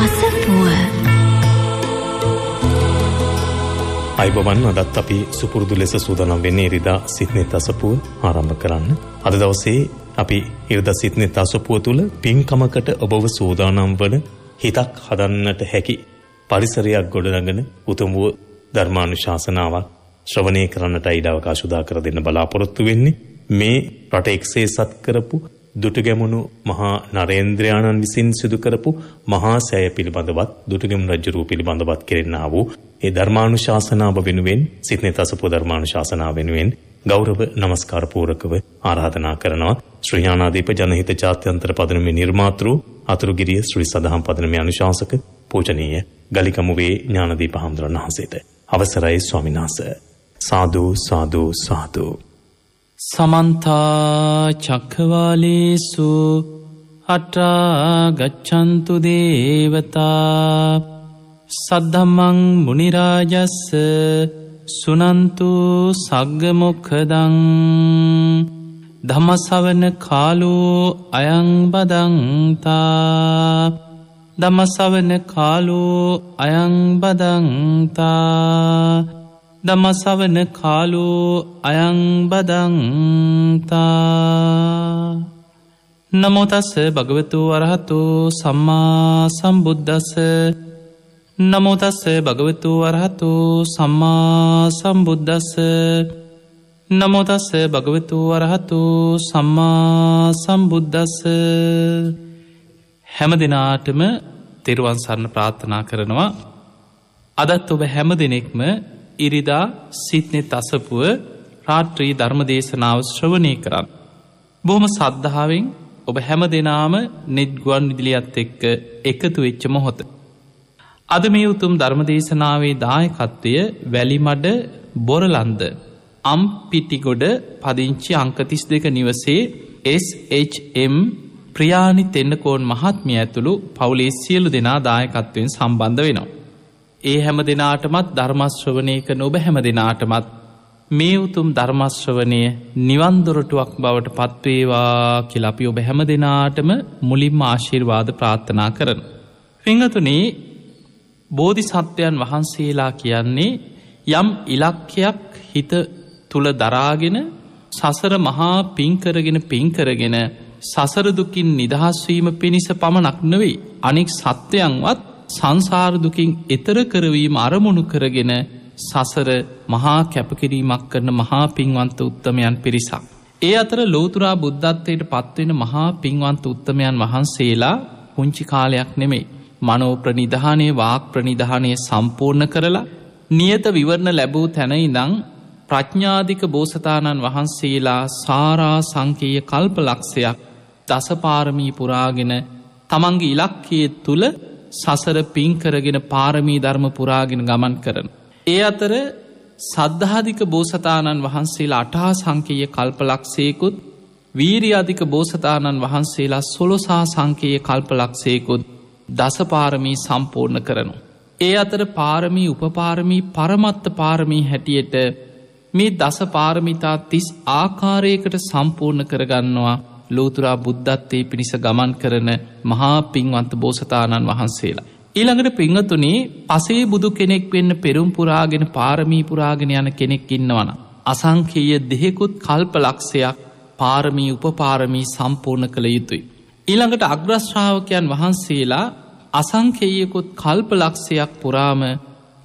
අසපුුව අයිබවන් අදත් අපි සුපුරුදු ලෙස සූදනම් වෙන්නේ රිදා සිත්නෙත් අසපුුව ආරම්භ කරන්න. අද දවසේ අපි ඉරිද සිත්නෙත් අසපුුව තුළ පින්කමකට ඔබව සූදානම් වන හිතක් හදන්නට හැකි පරිසරයක් ගොඩනගෙන උතුමුව ධර්මානු ශාසනාවක් ශ්‍රවණය කරන්නට අයිඩාවකාශුදා කර දෙන්න බලාපොරොත්තු වෙන්නේ මේ රට එක්සේ සත් කරපු දුටුගැමුණු මහා නරේන්ද්‍රයාණන් විසින් සිදු කරපු මහා සෑය පිළිබඳවත් දුටුගැමුණු රජුරුව පිළිබඳවත් කෙරෙන්නා වූ ඒ ධර්මානුශාසනාව වෙනුවෙන් සිතනේ තසපෝ ධර්මානුශාසනාව වෙනුවෙන් ගෞරව নমස්කාර පූරකව ආරාධනා කරනවා ශ්‍රී ඥානාදීප ජනහිත ජාත්‍යන්තර පදනමේ නිර්මාතෘ අතුරුගිරිය ශ්‍රී සදහම් පදනමේ අනුශාසක පූජනීය ගලිකමුවේ ඥානදීප හඳුරන වහන්සේට අවසරයි ස්වාමීන් වහන්සේ සාදු සාදු සාදු සමන්තා චක්කවාලේසු අට්ටා ගච්චන්තු දේවතා සද්ධමං මුනිරාජස්ස සුනන්තු සග්ගමොක්හදං දමසවන කාලු අයංබදංතා දමසවන කාලු අයංබදංතා දමසවන කාලෝ අයංබදන්තා නමෝතස්ස භගවතු වරහතු සම්මා සම්බුද්ධස්ස නමෝතස්ස භගවතු වරහතු සම්මා සම්බුද්ධස්ස නමෝතස්ස භගවතු වරහතු සම්මා සම්බුද්ධස්ස හැම දෙනාටම තෙරුවන් සරණ ප්‍රාර්ථනා කරනවා අදත් ඔබ හැම දෙනෙක්ම ඉරිදා සිත්නෙ තසපුුව රාට්‍රී ධර්ම දේශනාව ශ්‍රවනය කරන්න. බොහොම සද්ධාවෙන් ඔබ හැම දෙනාම නෙද්ගුවන් විදිලියත් එක්ක එකතු වෙච්ච මොහොත. අද මේ උතුම් ධර්මදේශනාවේ දායකත්වය වැලිමඩ බොරලන්ද අම් පිටිගොඩ පදිංචි අංකතිස් දෙක නිවසේ SHM ප්‍රියාණි තෙන්නකෝන් මහත්මිය ඇතුළු පවුලේ සියලු දෙනා දායකත්වයෙන් සම්බන්ධ වෙනවා. ඒ හැම දෙනාටමත් ධර්මශ්‍රවනයක නොබ හැම දෙනාටමත් මේ උතුම් ධර්මශ්‍රවනය නිවන්දොරටුවක් බවට පත්වේවා කියලපි ඔබ හැම දෙනාටම මුලින්ම ආශිර්වාද ප්‍රාත්ථනා කරන. පිංහතුනේ බෝධි සත්‍යයන් වහන්සේලා කියන්නේ යම් ඉලක්කයක් හිත තුළ දරාගෙන සසර මහා පින්කරගෙන පින්කරගෙන සසරදුකින් නිදහස්වීම පිණිස පමණක් නොවෙයි අනෙක් සත්‍යයන්වත් සංසාරදුකින් එතර කරවීම අරමුණු කරගෙන සසර මහා කැපකිරීමක් කරන මහා පින්වන්ත උත්තමයන් පිරිසක්. ඒ අතර ලෝතුරා බුද්ධත්වයට පත්වෙන මහා පින්වන්ත උත්තමයන් වහන්සේලා පුංචි කාලයක් නෙමෙයි. මනෝ ප්‍රනිධානය වාක් ප්‍රනිධානය සම්පූර්ණ කරලා නියත විවරණ ලැබූ තැනයි දං ප්‍රඥාධික බෝසතාණන් වහන්සේලා සාරා සංකීය කල්ප ලක්ෂයක් දසපාරමී පුරාගෙන තමන්ගේ ඉලක්කයේ තුළ සසර පින්කරගෙන පාරමී ධර්ම පුරාගෙන ගමන් කරන. ඒ අතර සද්ධාධික බෝසතාණන් වහන්සේලා අටහා සංකයේ කල්පලක්සයකුත් වීරියාධික බෝසතාණන් වහන්සේලා සොලොසා සංකයේ කල්පලක්සයකුත් දසපාරමී සම්පූර්ණ කරනු. ඒ අතර පාරමී උපපාරමී පරමත්ත පාරමී හැටියට මේ දස පාරමිතා තිස් ආකාරයකට සම්පූර්ණ කරගන්නවා ලෝතුරා බුද්ධත්තේ පිණිස ගමන් කරන මහා පින්වන්ත බෝසතාණන් වහන්සේලා. ඊළඟට පිංහතුනේ පසේ බුදු කෙනෙක් වෙන්න පෙරුම්පුරාගෙන පාරමීපුරාගෙන යන කෙනෙක් ඉන්නවන. අසංකීය දෙහෙකුත් කල්ප ලක්ෂයක් පාරමී උපපාරමී සම්පූර්ණ කළ යුතුයි. ඊළඟට අග්‍රශ්‍රාවකයන් වහන්සේලා අසංකේයකුත් කල්ප ලක්ෂයක් පුරාම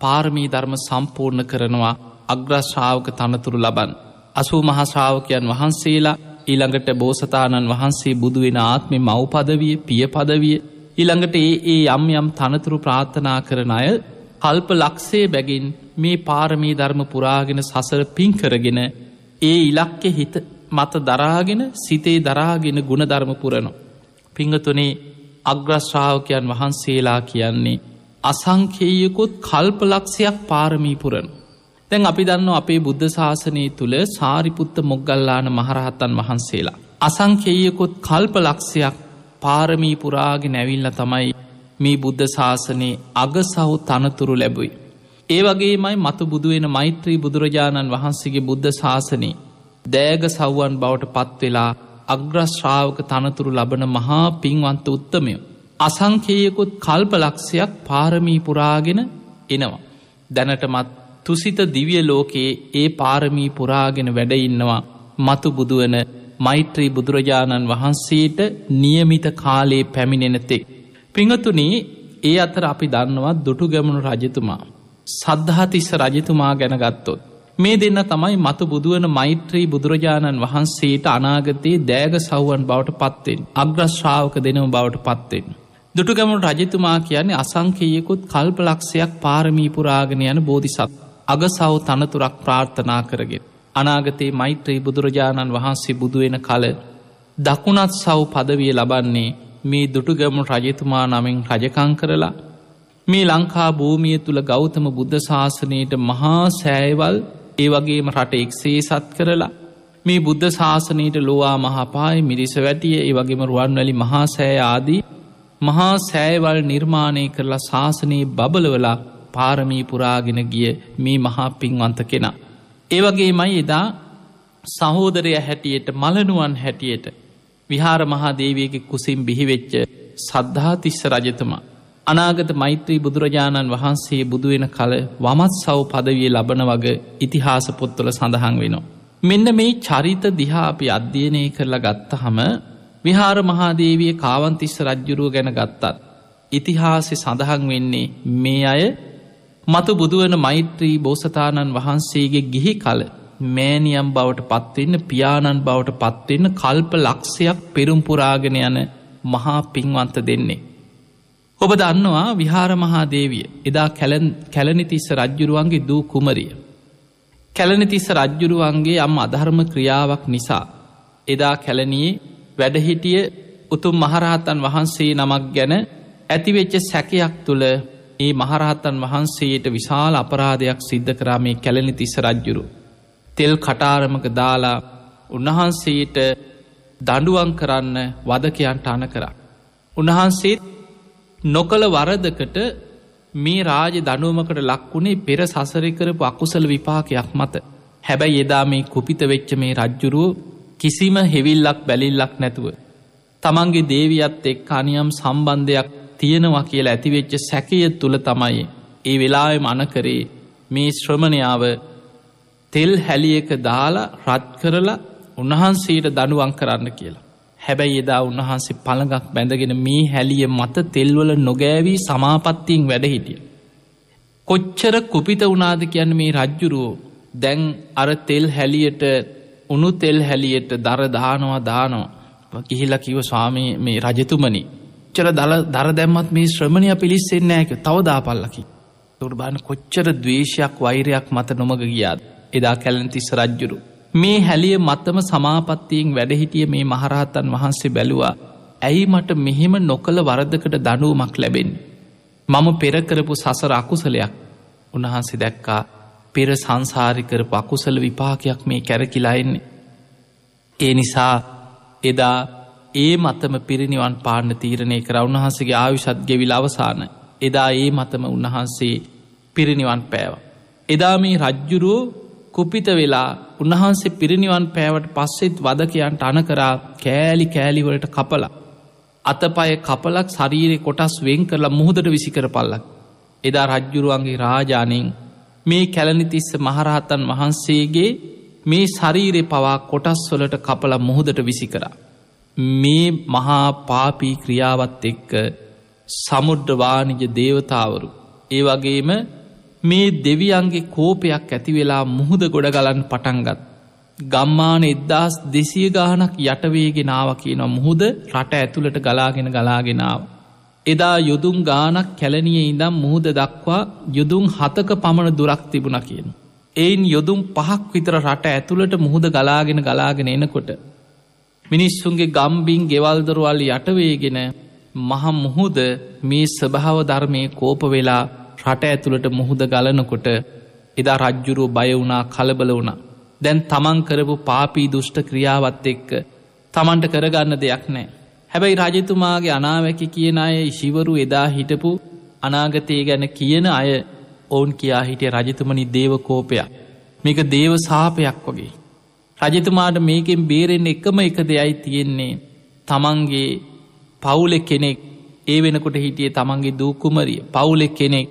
පාරමී ධර්ම සම්පූර්ණ කරනවා අග්‍රශ්‍රාවක තනතුරු ලබන්. අසූ මහශ්‍රාවකයන් වහන්සේලා ඊළඟට බෝසතාණන් වහන්සේ බුදුවෙන ආත්මෙ මව්පදවිය පියපදවිය ඊළඟට ඒ ඒ යම් යම් තනතුරු ප්‍රාර්ථනා කරන අය කල්ප ලක්සේ බැගින් මේ පාරමී ධර්ම පුරාගෙන සසර පින්කරගෙන ඒ ඉලක්කෙ හිත මත දරාගෙන සිතේ දරාගෙන ගුණධර්ම පුරණු. පිංහතුනේ අග්‍රශ්‍රාවකයන් වහන්සේලා කියන්නේ අසංකේයකුත් කල්පලක්ෂයක් පාරමී පුරණු. දැන් අපි දන්න අපේ බුද්ධ ශාසනය තුළ සාරිපුත්ත මොග්ගල්ලාන මහරහත්තන් වහන්සේලා. අසංකේයකොත් කල්ප ලක්ෂයක් පාරමී පුරාග නැවිල්ල තමයි මේ බුද්ධ ශාසනයේ අග සහු තනතුරු ලැබුයි. ඒ වගේමයි මතු බුදුවෙන මෛත්‍රී බුදුරජාණන් වහන්සේගේ බුද්ධ ශාසනයේ දෑග සව්වන් බවට පත්වෙලා අග්‍රශ්‍රාවක තනතුරු ලබන මහා පින්වන්ත උත්තමය. අසංකේයකුත් කල්ප ලක්ෂයක් පාරමී පුරාගෙන එනවා. දැනටමත් තුසිත දිවිය ලෝකයේ ඒ පාරමී පුරාගෙන වැඩඉන්නවා මතු බුදුවන මෛත්‍රී බුදුරජාණන් වහන්සේට නියමිත කාලයේ පැමිණෙනතෙක්. පිංහතුනේ ඒ අතර අපි දන්නවා දුටු ගැමුණු රජතුමා. සද්ධාතිස්ස රජතුමා ගැනගත්තොත්. මේ දෙන්න තමයි මතු බුදුවන මෛත්‍රී බුදුරජාණන් වහන්සේට අනාගතයේ දෑග සව්වන් බවට පත්වෙන් අග්‍රශ්‍රාවක දෙනව බවට පත්වෙන්. දුටුගැමුණු රජතුමා කියන්නේ අසංකයකුත් කල්පලක්ෂයක් පාරමීපුරාගෙන යන බෝධිසත්. අගසව් තනතුරක් ප්‍රාර්ථනා කරගෙත්. අනාගතයේ මෛත්‍රී බුදුරජාණන් වහන්සේ බුදුවෙන කල දකුණත් සව් පදවිය ලබන්නේ මේ දුටුගම රජතුමා නමෙන් රජකං කරලා මේ ලංකා භූමිය තුළ ගෞතම බුද්ධ ශාසනයට මහා සෑවල් ඒ වගේම රට එක්සේසත් කරලා මේ බුද්ධ ශාසනයට ලොවා මහපායි මිරිස වැටිය ඒ වගේම රුවන්වැලි මහා සෑ ආදී මහා සෑවල් නිර්මාණය කරලා ශාසනයේ බබලවලා පාරමී පුරාගෙන ගිය මේ මහා පින්වන්ත කෙනා. ඒවගේ මයි එදා සහෝදරය හැටියට මලනුවන් හැටියට විහාර මහා දේවියක කුසින් බිහිවෙච්ච සද්ධාතිස්ස රජතුමා. අනාගත මෛත්‍රී බුදුරජාණන් වහන්සේ බුදුවෙන කල වමත් සව් පදවිය ලබන වග ඉතිහාස පොත්වල සඳහන් වෙනවා. මෙන්න මේ චරිත දිහා අපි අධ්‍යයනය කරලා ගත්තහම විහාර මහාදේවිය කාවන්තිස්ස රජ්ජුරුව ගැන ගත්තත්. ඉතිහාසෙ සඳහන් වෙන්නේ මේ අය මතු බුදුවන මෛත්‍රී බෝසතාණන් වහන්සේගේ ගිහි කල මෑනියම් බවට පත්වෙන්න පියාණන් බවට පත්වෙන්න කල්ප ලක්ෂයක් පෙරුම්පුරාගෙන යන මහා පින්වන්ත දෙන්නේ. ඔබ දන්නවා විහාරමහාදේවිය එදා කැලනිතිස්ස රජ්ජුරුවන්ගේ දූ කුමරිය. කැලනිතිස්ස රජ්ජුරුවන්ගේ යම් අධර්ම ක්‍රියාවක් නිසා. එදා කැලනයේ වැඩහිටිය උතුම් මහරහතන් වහන්සේ නමක් ගැන ඇතිවෙච්ච සැකයක් තුළ ඒ මහරහත්තන් වහන්සේට විශාල අපරාධයක් සිද්ධ කරා මේ කැලනි තිස්ස රජ්ජුරු. තෙල් කටාරමක දාලා උන්වහන්සේට දඩුවන් කරන්න වදකයන්ට අන කරා. උන්වහන්සේ නොකළ වරදකට මේ රාජ දනුවමකට ලක්වුණේ පෙර සසරකරපු අකුසල විපාකයක් මත. හැබැයි එදා මේ කුපිත වෙච්ච මේ රජ්ජුරුව කිසිම හෙවිල්ලක් බැලිල්ලක් නැතුව. තමන්ගේ දේවියත් එක් අනියම් සම්බන්ධයක් තියෙනවා කියලා ඇතිවෙච්ච සැකය තුළ තමයි ඒ වෙලාය මනකරේ මේ ශ්‍රමණයාව තෙල් හැලියක දාලා රත් කරලා උන්වහන්සේට දනුවන් කරන්න කියලා. හැබැයි එදා උන්වහන්සේ පළඟක් බැඳගෙන මේ හැලිය මත තෙල්වල නොගෑවී සමාපත්තියෙන් වැඩහිටිය. කොච්චර කුපිත වනාද කියන්න මේ රජ්ජුරුවෝ දැන් අර තෙල් හැලියට උනු තෙල් හැලියට දර දානවා දානවා. ගිහිල කිව ස්වාමී මේ රජතුමනි කොච්චර දල දර දැම්මත් මේ ශ්‍රමණය පිලිස්සෙන්නෑක තව දාපල්ලකි. තුර්බාන කොච්චර දවේශයක් වෛරයක් මත නොමග ගියාද. එදා කැලනතිස්ස රජ්ජුරු. මේ හැලිය මත්තම සමාපත්තියෙන් වැඩහිටිය මේ මහරහතන් වහන්සේ බැලුවා. ඇයි මට මෙහෙම නොකළ වරදකට දනුවමක් ලැබෙන්. මම පෙරකරපු සසර අකුසලයක් උන්වහන්සේ දැක්කා පෙර සංසාරිකර පකුසල විපාකයක් මේ කැරකිලායන්නේ. ඒ නිසා එදා ඒ මතම පිරිනිවන් පාන්න තීරණය කර උන්වහන්සගේ ආවිශත් ගෙවිල අවසාන එදා ඒ මතම උන්වහන්සේ පිරිනිවන් පෑව. එදා මේ රජ්ජුරුව කුපිත වෙලා උන්වහන්සේ පිරිනිවන් පෑවට පස්සෙත් වදකයන්ට අනකරා කෑලි කෑලිවලට කපල අතපය කපලක් ශරීරෙ කොටස් වෙන් කරලා මුහදට විසිකර පල්ලක් එදා රජ්ජුරුවන්ගේ රාජානයෙන් මේ කැලනිතිස්ස මහරහතන් වහන්සේගේ මේ ශරීරෙ පවා කොටස් වලට කපල මුහදට විසිකරා මේ මහා පාපී ක්‍රියාවත් එක්ක සමුද්‍රවානිජ දේවතාවරු. ඒ වගේම මේ දෙවියන්ගේ කෝපයක් ඇතිවෙලා මුහුද ගොඩගලන් පටන්ගත්. ගම්මාන එද්දාස් දෙසිය ගානක් යටවේගෙනාව කියනවා මුහුද රට ඇතුළට ගලාගෙන ගලාගෙනාව. එදා යුදුම් ගානක් කැලනිය ඉඳම් මුහුද දක්වා යුදුම් හතක පමණ දුරක් තිබුණ කියන. එයින් යොදුම් පහක් විතර රට ඇතුළට මුහුද ගලාගෙන ගලාගෙන එනකොට මිනිස්සුන්ගේ ගම්බින් ගෙවල්දරුවල් යටවේගෙන මහා මුහුද මේ ස්භාව ධර්මය කෝප වෙලා රට ඇතුළට මුහුද ගලනකොට එදා රජ්ජුරුව බය වුණා කලබල වුණ. දැන් තමන් කරපු පාපී දුෂ්ට ක්‍රියාවත් එක්ක තමන්ට කරගන්න දෙයක් නෑ. හැබැයි රජතුමාගේ අනාවැකි කියන අය ශිවරු එදා හිටපු අනාගතයේ ගැන කියන අය ඔවුන් කියා හිටිය රජතුමනි දේව කෝපයක් මේක දේව සාපයක් වගේ. රජතුමාට මේකෙන් බේරෙන් එකම එක දෙයයි තියෙන්නේ තමන්ගේ පවුලෙ කෙනෙක් ඒ වෙනකොට හිටිය තමන්ගේ දූකුමරිය පවුලෙ කෙනෙක්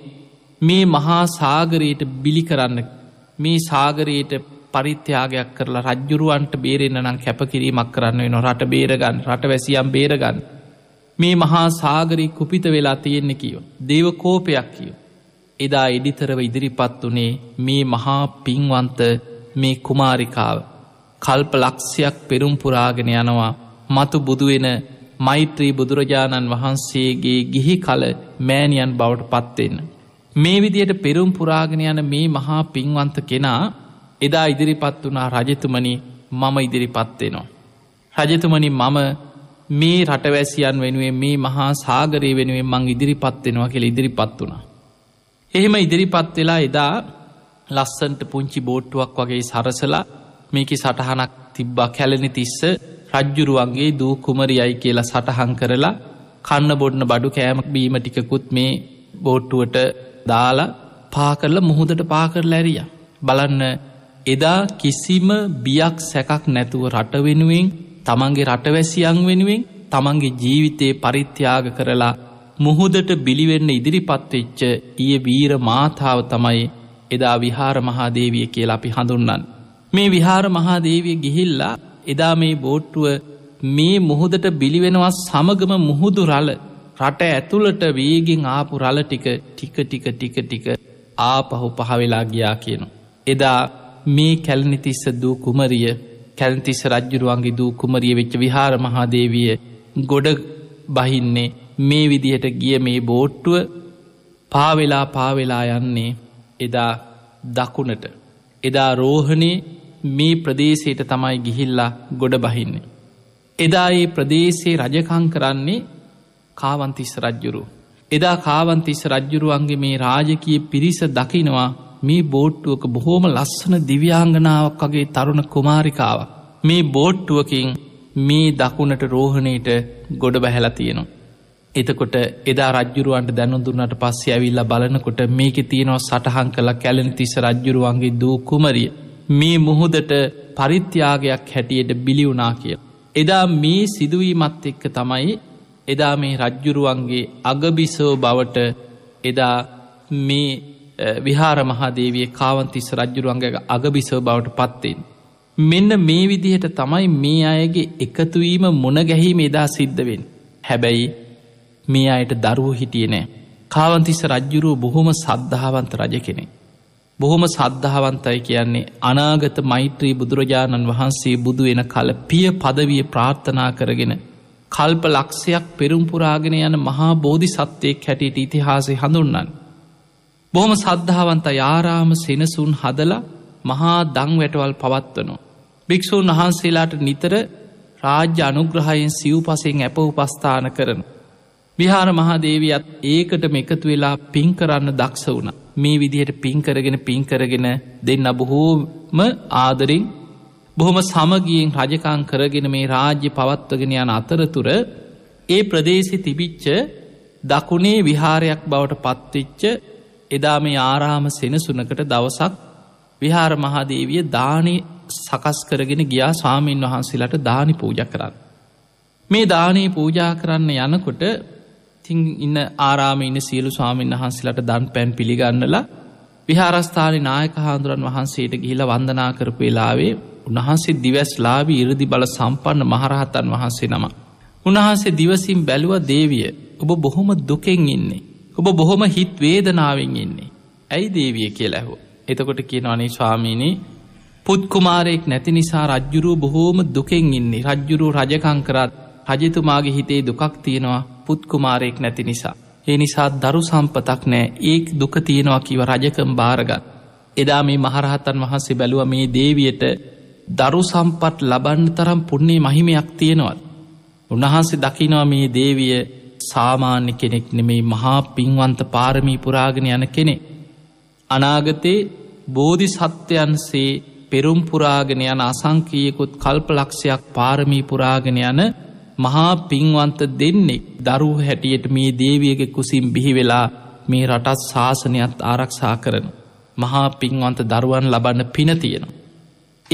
මේ මහා සාගරයට බිලි කරන්න මේ සාගරයට පරිත්‍යයාගයක් කරලා රජ්ජුරුවන්ට බේරෙන්න්න නම් කැපකිරීමක් කරන්න නො රට බේරගන්න රට වැසියම් බේරගන්න මේ මහා සාගරී කුපිත වෙලා තියෙන්න කියෝ දේව කෝපයක් කියෝ එදා එඩිතරව ඉදිරිපත් වනේ මේ මහා පින්වන්ත මේ කුමාරිකාව කල්ප ලක්ෂයක් පෙරුම් පුරාගෙන යනවා මතු බුදුවෙන මෛත්‍රී බුදුරජාණන් වහන්සේගේ ගිහි කල මෑණියන් බවට පත්වෙන්න. මේ විදියට පෙරුම් පුරාගෙන යන මේ මහා පින්වන්ත කෙනා එදා ඉදිරිපත් වනා රජතුමනි මම ඉදිරිපත්වෙනවා. රජතුමනි මම මේ රටවැසියන් වෙනුවෙන් මේ මහා සාගරය වෙනුවෙන් මං ඉදිරිපත්වෙනවා කෙළ ඉදිරිපත් වුණා. එහෙම ඉදිරිපත් වෙලා එදා ලස්සන්ට පුංචි බෝට්ටුවක් වගේ සරසලා මේකෙ සටහනක් තිබ්බා කැලනි තිස්ස රජ්ජුරුවන්ගේ දූ කුමරියයි කියලා සටහන් කරලා කන්න බොඩ්න බඩු කෑමක් බීම ටිකකුත් මේ බෝට්ටුවට දාලා පාකරල මුහුදට පාකරල ඇරිය. බලන්න එදා කිසිම බියක් සැකක් නැතුව රට වෙනුවෙන් තමන්ගේ රටවැසියන් වෙනුවෙන් තමන්ගේ ජීවිතයේ පරිත්‍යාග කරලා මුහුදට බිලිවෙන්න ඉදිරිපත්වෙච්ච ඊය වීර මාතාව තමයි එදා විහාර මහාදේවිය කියලා අපි හඳුන්නන්. මේ විහාර මහාදේවිය ගිහිල්ලා එදා මේ බෝට්ටුව මේ මුහුදට බිලිවෙනවා සමගම මුහුදු රල රට ඇතුළට වේගෙන් ආපු රල ටික ටික ටික ටික ටික ආපහු පහවෙලා ගියා කියනු. එදා මේ කැලනිතිස්ස දූ කුමරිය කැල්තිස්ස රජ්ජුරුවන්ගේ දූ කුමරිය වෙච්ච විහාර මහාදේවිය ගොඩ බහින්නේ මේ විදිහට ගිය මේ බෝට්ටුව පාවෙලා පාවෙලා යන්නේ එදා දකුණට එදා රෝහණේ මේ ප්‍රදේශයට තමයි ගිහිල්ලා ගොඩ බහින්නේ. එදා ඒ ප්‍රදේශයේ රජකං කරන්නේ කාවන්තිස් රජ්ජුරු. එදා කාවන්තිස් රජ්ජුරුවන්ගේ මේ රාජකය පිරිස දකිනවා මේ බෝට්ටුවක බොහෝම ලස්සන දිව්‍යාංගනාවක් වගේ තරුණ කුමාරිකාව. මේ බෝට්ටුවකින් මේ දකුණට රෝහණයට ගොඩ බැහැල තියෙනවා. එතකොට එදා රජ්ජුරුවන්ට දැනුදුන්නට පස්සේ ඇවිල්ල බලනකොට මේක තියෙනවා සටහන් කළ කැලෙන තිස රජ්ජුරුවන්ගේ දූ කුමරිය මේ මුහුදට පරිත්‍යාගයක් හැටියට බිලිවුනා කිය. එදා මේ සිදුවීමත් එක්ක තමයි එදා මේ රජ්ජුරුවන්ගේ අගබිසෝ බවට එදා මේ විහාර මහාදේවිය කාවන්තිස්ස රජ්ජුරුවන්ගේ අගබිසෝ බවට පත්තෙන්. මෙන්න මේ විදිහට තමයි මේ අයගේ එකතුවීම මොන ගැහීම එදා සිද්ධවෙන්. හැබැයි මේ අයට දරුව හිටියනෑ. කාවන්තිස්ස රජ්ජුරුව බොහොම සද්ධාවන්ත රජ කෙනෙක්. බොහොම සද්ධාවන්තයි කියන්නේ අනාගත මෛත්‍රී බුදුරජාණන් වහන්සේ බුදු වෙන කල පිය පදවිය ප්‍රාර්ථනා කරගෙන කල්ප ලක්ෂයක් පෙරුම්පුරාගෙන යන මහා බෝධි සත්‍යයෙක් හැටියට ඉතිහාසේ හඳුන්නන්. බොහොම සද්ධාවන්ත යාරාම සෙනසුන් හදලා මහා දං වැටවල් පවත්වනෝ. භික්‍ෂූන් වහන්සේලාට නිතර රාජ්‍ය අනුග්‍රහයෙන් සිව්පසයෙන් ඇප උපස්ථාන කරනවා. විහාර මහාදේවියත් ඒකටම එකතු වෙලා පින් කරන්න දක්ෂ වුණ. මේ විදිහට පින්කරගෙන පින්කරගෙන දෙන්න බොහෝම ආදරින් බොහොම සමගියෙන් රජකාං කරගෙන මේ රාජ්‍ය පවත්වගෙන යන අතරතුර ඒ ප්‍රදේශි තිබිච්ච දකුණේ විහාරයක් බවට පත්තිච්ච එදා මේ ආරාම සෙනසුනකට දවසක් විහාර මහාදේවිය දානය සකස් කරගෙන ගියා සාමීන් වහන්සේලට දානි පූජ කරන්න. මේ දානයේ පූජා කරන්න යනකොට ඉතිං ඉන්න ආරාම ඉන්න සියලු ස්වාමීන් වහන්සේලට දන් පැන් පිළිගන්නලා විහාරස්ථාන නායක හාන්දුරන් වහන්සේට ගිහිල වන්දනා කරපු වෙලාවේ උන්වහන්සේ දිවැස් ලාබී ඉරදි බල සම්පන්න මහරහතන් වහන්සේ නම. උන්වහන්සේ දිවසින් බැලුව දේවිය ඔබ බොහොම දුකෙන් ඉන්නේ. ඔබ බොහොම හිත් වේදනාවෙන් ඉන්නේ. ඇයි දේවිය කියලා ඇහෝ. එතකොට කියන අනේ ස්වාමීනී පුත්කුමාරයෙක් නැති නිසා රජ්ජුරුව බොහෝම දුකෙන් ඉන්නේ රජ්ජුරු රජකංකරත් රජතුමාගේ හිතේ දුකක් තියෙනවා පුත්කුමාරයෙක් නැති නිසා. ඒ නිසා දරු සම්පතක් නෑ ඒක දුක තියෙනවා කිව රජකම් භාරගත්. එදා මේ මහරහතන් වහන්සේ බැලුව මේ දේවියට දරු සම්පත් ලබන්න තරම් පුන්නේ මහිමයක් තියෙනවත්. උන්වහන්සේ දකිනවා මේ දේවිය සාමාන්‍ය කෙනෙක් නෙමේ මහා පින්වන්ත පාරමී පුරාගෙන යන කෙනෙ. අනාගතේ බෝධි සත්‍යයන්සේ පෙරුම්පුරාගෙන යන අසංකීයකුත් කල්ප ලක්ෂයක් පාරමී පුරාගෙන යන මහා පින්වන්ත දෙන්නෙක් දරු හැටියට මේ දේවියගේ කුසිම් බිහිවෙලා මේ රටත් ශාසනයත් ආරක්ෂා කරන. මහා පින්වන්ත දරුවන් ලබන්න පින තියෙන.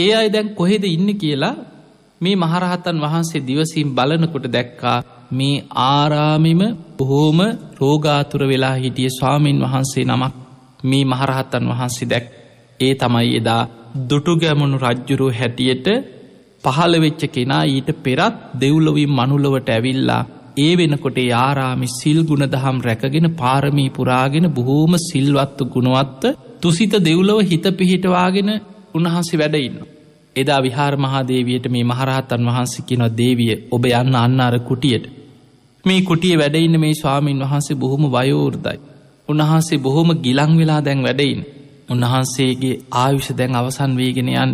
ඒ අයි දැන් කොහෙද ඉන්න කියලා මේ මහරහතන් වහන්සේ දිවසීම් බලනකොට දැක්කා මේ ආරාමිම බොහෝම රෝගාතුර වෙලා හිටිය ස්වාමීන් වහන්සේ නමක් මේ මහරහත්තන් වහන්සේ දැක් ඒ තමයි එදා දුටු ගැමුණු රජ්ජුරු හැටියට පහළ වෙච්ච කෙනා ඊට පෙරත් දෙව්ලොවින් මනුලොවට ඇවිල්ලා ඒ වෙනකොට ආරාමි සිල් ගුණදහම් රැකගෙන පාරමී පුරාගෙන බොහෝම සිල්වත්තු ගුණවත්ත තුසිත දෙව්ලොව හිත පිහිටවාගෙන උන්හන්සි වැඩඉන්න. එදා විහාර මහාදේවයට මේ මහරහත්තන් වහන්සිකිනො දේවිය ඔබ යන්න අන්න අර කුටියට. මේ කුටිය වැඩඉන්න මේ ස්වාමීන් වහන්සේ බොහොම වයෝෘදයි. උන්වහන්සේ බොහොම ගිලං වෙලා දැන් වැඩයින්. උන්වහන්සේගේ ආවිෂ දැන් අවසන් වේගෙනයන්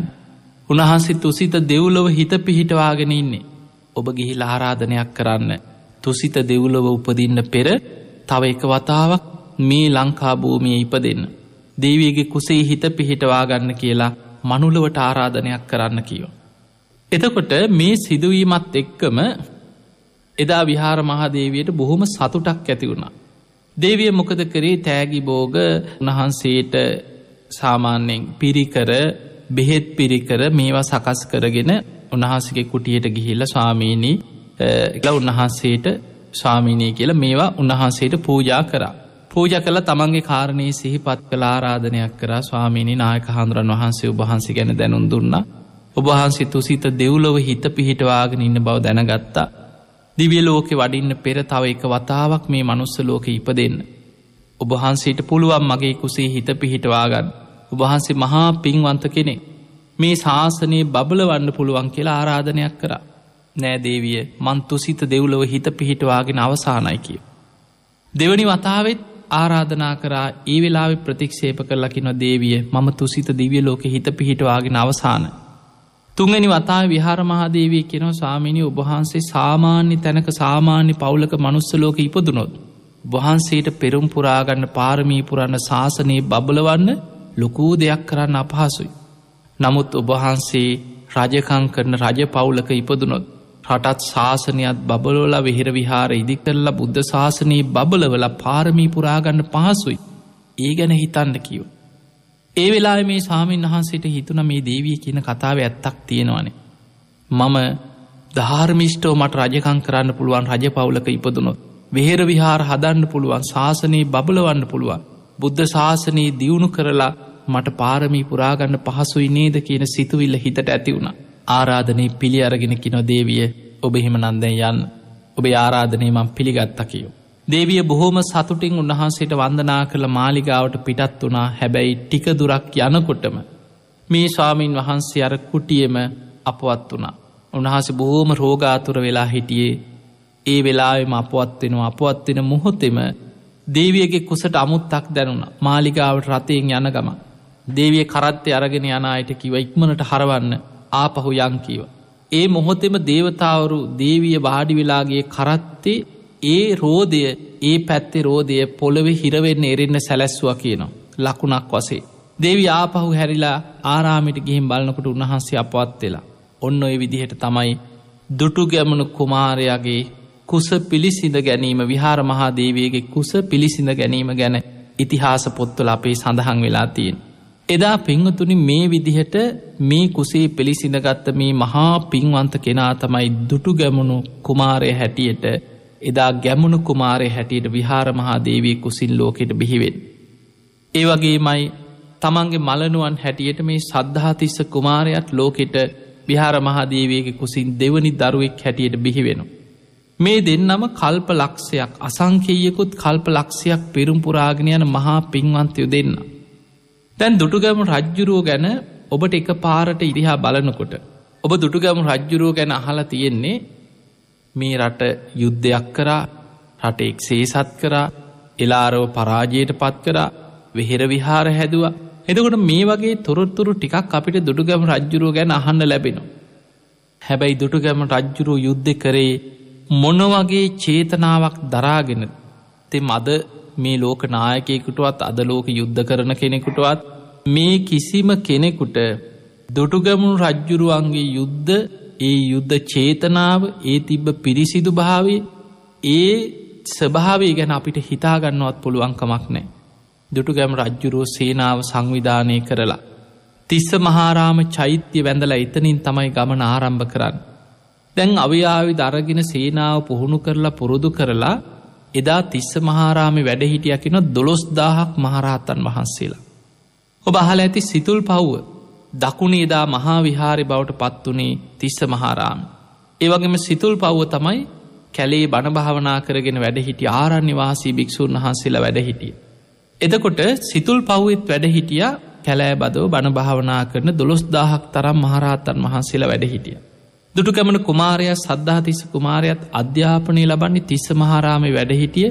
උණහන්සේ තුසිත දෙව්ලොව හිත පිහිටවාගෙන ඉන්නේ. ඔබ ගිහි ලාරාධනයක් කරන්න. තුසිත දෙව්ලොව උපදින්න පෙර තව එක වතාවක් මේ ලංකාභූමිය ඉප දෙන්න. දේවියගේ කුසේ හිත පිහිටවාගන්න කියලා මනුලවට ආරාධනයක් කරන්න කියෝ. එතකොට මේ සිදුවීමත් එක්කම එදා විහාර මහාදේවයට බොහොම සතුටක් ඇති වුණා. දේවිය මොකද කරේ තෑගි බෝග උණහන්සේට සාමාන්‍යෙන් පිරිකර බෙහෙත් පිරිකර මේවා සකස් කරගෙන උන්වහන්සගේ කුටියට ගිහිල්ල ස්වාමීණී එල උන්වහන්සේට ස්වාමීනය කියලා මේවා උන්වහන්සේට පූජා කරා. පූජ කළ තමන්ගේ කාරණයේ සිහි පත් කළ ආරාධනයක් කර ස්වාමීනි නායක හාන්දුරන් වහන්සේ උබහන්සි ගැන දැනුම් දුන්න. ඔබහන්සි තුසිත දෙව්ලොව හිත පිහිටවාගෙන ඉන්න බව දැනගත්තා. දිවියලෝකෙ වඩින්න පෙර තව එක වතාවක් මේ මනුස්ස ලෝක ඉප දෙන්න. ඔබහන්සේට පුළුවන් මගේ කුසේ හිත පිහිටවාගන්න. උබහන්සේ මහා පින්වන්ත කෙනෙ. මේ ශාසනයේ බබලවන්න පුළුවන් කියලා ආරාධනයක් කර. නෑදේවිය මන්තුසිත දෙව්ලව හිත පිහිටවාගෙන අවසානයි කිය. දෙවනි වතාවෙත් ආරාධනා කරා ඒ වෙලාවෙ ප්‍රතික්ෂේප කරලකින දේවිය මම තුසිත දිවිය ලෝක හිත පිහිටවාගෙන අවසාන. තුන්ගනි වතා විහාරමහාදේවී කෙනව ස්වාමිනි උබහන්සේ සාමාන්‍ය තැනක සාමාන්‍ය පවුලක මනුස්සලෝක ඉපදුනොත්. වහන්සේට පෙරුම් පුරාගන්න පාරමී පුරන්න ශාසනයේ බබලවන්න ලොකූ දෙයක් කරන්න අපහසුයි. නමුත් ඔබහන්සේ රජකං කරන රජ පවුලක ඉපදුනොත් රටත් ශාසනයත් බබලෝල විහිර විහාර ඉදිකරල බුද්ධ ශාසනයේ බබලවල පාරමී පුරාගන්න පහසුයි ඒ ගැන හිතන්න කියෝ. ඒ වෙලා මේ සාමීන් වහන්සේට හිතුන මේ දේවිය කියන කතාව ඇත්තක් තියෙනවානේ. මම ධාර්මිෂ්ටෝ මට රජකං කරන්න පුළුවන් රජ පවුලක ඉපදුනොත්. වෙහෙර විහාර හදන්න පුළුවන් ශාසනයේ බබලවන්න පුළුවන් බුද්ධ ශාසනයේ දියුණු කරලා මට පාරමී පුරාගන්න පහසුයි නේද කියන සිතුවිල්ල හිතට ඇති වුණ. ආරාධනය පිළි අරගෙනකි නොදේවිය ඔබ හිමනන්දැ යන්න. ඔබේ ආරාධනය මං පිළිගත්තකියෝ. දේවිය බොහෝම සතුටින් උන්වහන්සේට වන්දනා කළ මාලිගාවට පිටත් වනා හැබැයි ටික දුරක් යනකොටම. මේ ස්වාමීන් වහන්සේ අර කුටියම අපවත් වනා. උන්වහසේ බොහෝම රෝගාතුර වෙලා හිටියේ ඒ වෙලාවෙම අපවත්වෙනවා අපවත්වෙන මොහොතෙම දේවියගේ කුසට අමුත්තක් දැනුණ මාලිගාවට රථයෙන් යන ගම. දේවිය කරත්තය අරගෙන යනායට කිව ඉක්මනට හරවන්න ආපහු යංකීව. ඒ මොහොතෙම දේවතාවරු දේවිය වාඩිවිලාගේ කරත්තේ ඒ රෝධය ඒ පැත්තේ රෝධය පොළොවෙ හිරවෙන්න එරෙන්න සැලැස්වා කියනවා. ලකුණක් වසේ. දේවි ආපහු හැරිලා ආරාමිට ගිහිම් බලනකට උන්හන්සේ අපවත් වෙලා. ඔන්න ඔය විදිහට තමයි දුටුගැමනු කුමාරයාගේ කුස පිළිසිඳ ගැනීම විහාර මහාදේවයගේ කුස පිළිසිඳ ගැනීම ගැන ඉතිහාස පොත්තුල අපේ සඳහන් වෙලා තියෙන්. එදා පිංහතුනි මේ විදිහට මේ කුසේ පිළිසිඳගත්ත මේ මහා පින්වන්ත කෙනා තමයි දුටු ගැමුණු කුමාරය හැටියට එදා ගැමුණු කුමාරය හැටියට විහාර මහාදේවී කුසින් ලෝකෙට බිහිවෙන්. ඒ වගේමයි තමන්ගේ මලනුවන් හැටියට මේ සද්ධාතිස්ස කුමාරයත් ලෝකෙට විහාර මහාදේවයගේ කුසින් දෙවනි දරුවෙක් හැටියට බිහිවෙනවා. මේ දෙන්නම කල්ප ලක්ෂයක් අසංකේයකුත් කල්ප ලක්ෂයක් පෙරුම්පුරාගෙනයන මහා පින්වන්තයෝ දෙන්න. තැන් දුටුගැම රජ්ජුරුව ගැන ඔබට එක පාරට ඉරිහා බලනකොට. ඔබ දුටුගැම රජ්ජුරුව ගැන අහලා තියෙන්නේ මේ රට යුද්ධයක් කරා රටෙක් සේසත් කරා එලාරව පරාජයට පත් කරා වෙහෙර විහාර හැදවා එදකොට මේ වගේ තොරොත්තුරු ටිකක් අපිට දුටුගැම රජ්ජුරුව ගැන අහන්න ලැබෙනවා. හැබැයි දුටුගැම රජ්ජුරුව යුද්ධ කරේ මොනවගේ චේතනාවක් දරාගෙන තෙම අද මේ ලෝක නායකයකුටුවත් අද ලෝක යුද්ධ කරන කෙනෙකුටුවත් මේ කිසිම කෙනෙකුට දොටුගමුණු රජ්ජුරුවන්ගේ යුද්ධ ඒ යුද්ධ චේතනාව ඒ තිබ්බ පිරිසිදු භාවේ ඒ ස්භාවේ ගැන අපිට හිතාගන්නවත් පුළුවන්කමක් නෑ. දුටුගැම රජ්ජුරුවෝ සේනාව සංවිධානය කරලා. තිස්ස මහාරාම චෛත්‍ය වැඳලා එතනින් තමයි ගමන ආරම්භ කරන්න. දැන් අව්‍යාවි දරගෙන සේනාව පුහුණු කරලා පුරුදු කරලා එදා තිස්ස මහාරාමි වැඩහිටියකින දොළොස් දාහක් මහරහත්තන් වහන්සේලා. ඔබ අහල ඇති සිතුල් පව්ව දකුණේ දා මහා විහාරි බවට පත්වනේ තිස්ස මහාරාම. ඒවගේම සිතුල් පව්ව තමයි කැලේ බණභාවනා කරගෙන වැඩහිටි ආරණ්‍යවාසී භික්‍ෂූන් වහන්සේලා වැඩහිටිය. එදකොට සිතුල් පව්ත් වැඩහිටිය කැලෑ බදව බණභාවනා කරන දොළොස් දාහක් තරම් මහරහත්තන් වහන්සේලා වැඩහිටියා. දුටුකමන කුමාරයා සද්ධාතිස්ස කුමාරයත් අධ්‍යාපනය ලබන්නේ තිස්ස මහාරාමේ වැඩහිටිය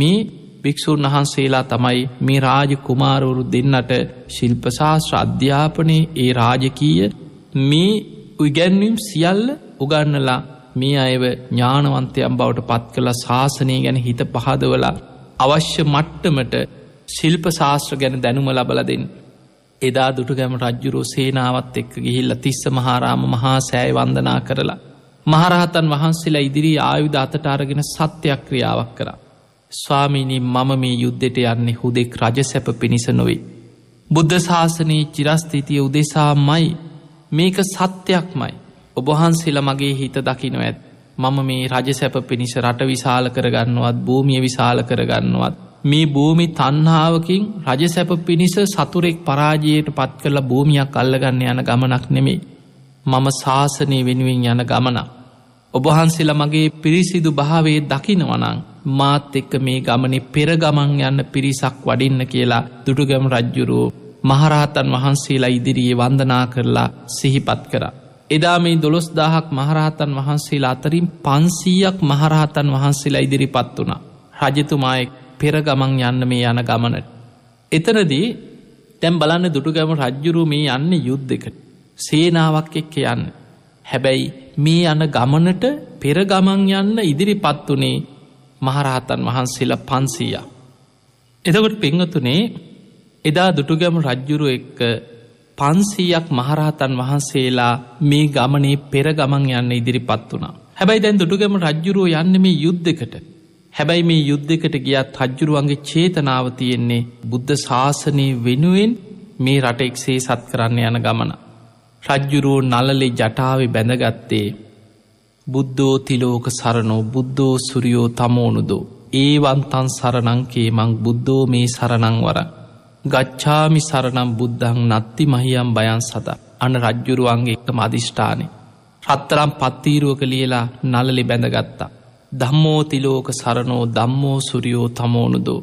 මේ භික්‍ෂූන් වහන්සේලා තමයි මේ රාජ කුමාරවරු දෙන්නට ශිල්පශාස්ත්‍ර අධ්‍යාපනයේ ඒ රාජකීය මේ උගැන්වීම් සියල්ල උගන්නලා මේ අයව ඥානවන්තයම් බවට පත් කළ ශාසනය ගැන හිත පහදවලා අවශ්‍ය මට්ටමට ශිල්ප ශාස්ත්‍ර ගැන දැනුම ලබල දෙන්න. එදා දුටුගැම රජ්ජුරෝ සේනාවත් එක්ක ගිහිල්ල තිස්ස මහාරාම මහා සෑය වන්දනා කරලා. මහරහතන් වහන්සේලා ඉදිරි ආයුධ අතට අරගෙන සත්‍යයක් ක්‍රියාවක් කර. ස්වාමීනී මම මේ යුද්ධෙට යන්නේ හුදෙක් රජ සැප පිණිස නොවේ. බුද්ධ ශාසනයේ චිරස්ථිතිය උදෙසා මයි මේක සත්‍යයක් මයි. ඔබහන්සේලා මගේ හිත දකිනව ඇත්. මම මේ රජ සැප පිණිස රට විශාල කරගන්නවත් භූමිය විශාල කරගන්නවත් මේ භූමි තන්හාාවකින් රජ සැප පිණිස සතුරෙක් පරාජයට පත් කරලා භූමියක් අල්ලගන්න යන ගමනක් නෙමේ. මම ශාසනය වෙනුවෙන් යන ගමන. ඔබහන්සෙල මගේ පිරිසිදු භාවේ දකිනවනං මාත් එක්ක මේ ගමනේ පෙරගමන් යන්න පිරිසක් වඩින්න කියලා දුටුගැම රජ්ජුරෝ මහරහතන් වහන්සේලා ඉදිරියේ වන්දනා කරලා සිහිපත් කර. එදා මේ දොළොස් දාහක් මහරහතන් වහන්සේලා අතරින් පන්සීයක් මහරහතන් වහන්සේලා ඉදිරිපත් වුණා. රජතුමායෙක් පෙර ගමන් යන්න මේ යන ගමනට. එතනදී තැම් බලන්න දුටුගැම රජ්ජුරු මේ යන්න යුද්ධකට සේනාවක් එක්ක යන්න. හැබැයි මේ යන ගමනට පෙර ගමන් යන්න ඉදිරිපත් වනේ මහරහතන් වහන්සේලා පන්සීය. එතකොට පංහතුනේ එදා දුටුගැම රජ්ජුරු එක්ක පන්සීයක් මහරහතන් වහන්සේලා මේ ගමනේ පෙර ගමන් යන්න ඉදිරිපත් වනා. හැබැයි දැන් දුටුගැම රජ්ජුරුව යන්න මේ යුද්ධකට හැබැයි මේ යුද්ධකට ගියත් හජ්ජුරුවන්ගේ චේතනාව තියෙන්නේ බුද්ධ ශාසනය වෙනුවෙන් මේ රට එක්සේ සත් කරන්න යන ගමන. රජ්ජුරුවෝ නලලේ ජටාවේ බැඳගත්තේ බුද්ධෝ තිලෝක සරණෝ බුද්ධෝ සුරියෝ තමෝනුදෝ ඒවන්තන් සරණංකේ මං බුද්ධෝ මේ සරණං වර. ගච්ඡාමි සරණම් බුද්ධං නත්ති මහියම් බයන් සත අන රජ්ජුරුවන්ගේ එක්ටම අධිෂ්ඨානය. රත්තරම් පත්තීරුවක ලියලා නලලි බැඳගත්තා. ධම්මෝතිලෝක සරණෝ ධම්මෝ සුරියෝ තමෝනුදෝ.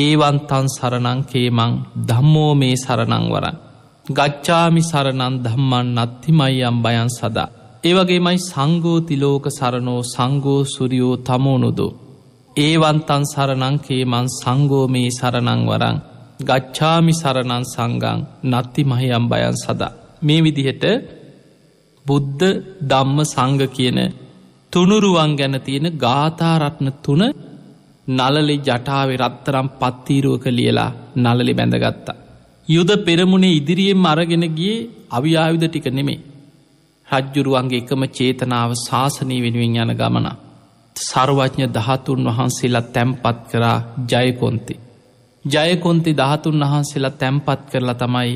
ඒවන්තන් සරණං කේමං ධම්මෝ මේ සරණං වරන්. ගච්ඡාමි සරණන් ධම්මන් නත්තිමයියම් බයන් සදා. ඒවගේමයි සංගෝතිලෝක සරණෝ සංගෝ සුරියෝ තමෝනුදෝ. ඒවන්තන් සරණං කේමන් සංගෝමේ සරණං වරං. ගච්ඡාමි සරණන් සංගං නත්ති මහියම් බයන් සදා. මේ විදිහට බුද්ධ ධම්ම සංග කියන තුනුරුවන් ගැන තියෙන ගාථාරත්න තුන නලලි ජටාවේ රත්තරම් පත්තීරුවක ලියලා නලලි බැඳගත්තා. යුද පෙරමුණේ ඉදිරියෙන් අරගෙන ගිය අවිආයුධ ටික නෙමේ. රජ්ජුරුවන්ගේ එකම චේතනාව ශාසනී වෙනුවෙන් යන ගමන. සර්වඥ දහතුන් වහන්සේලා තැම්පත් කරා ජයකොන්ති. ජයකොන්ති දහතුන් වහන්සේලා තැම්පත් කරලා තමයි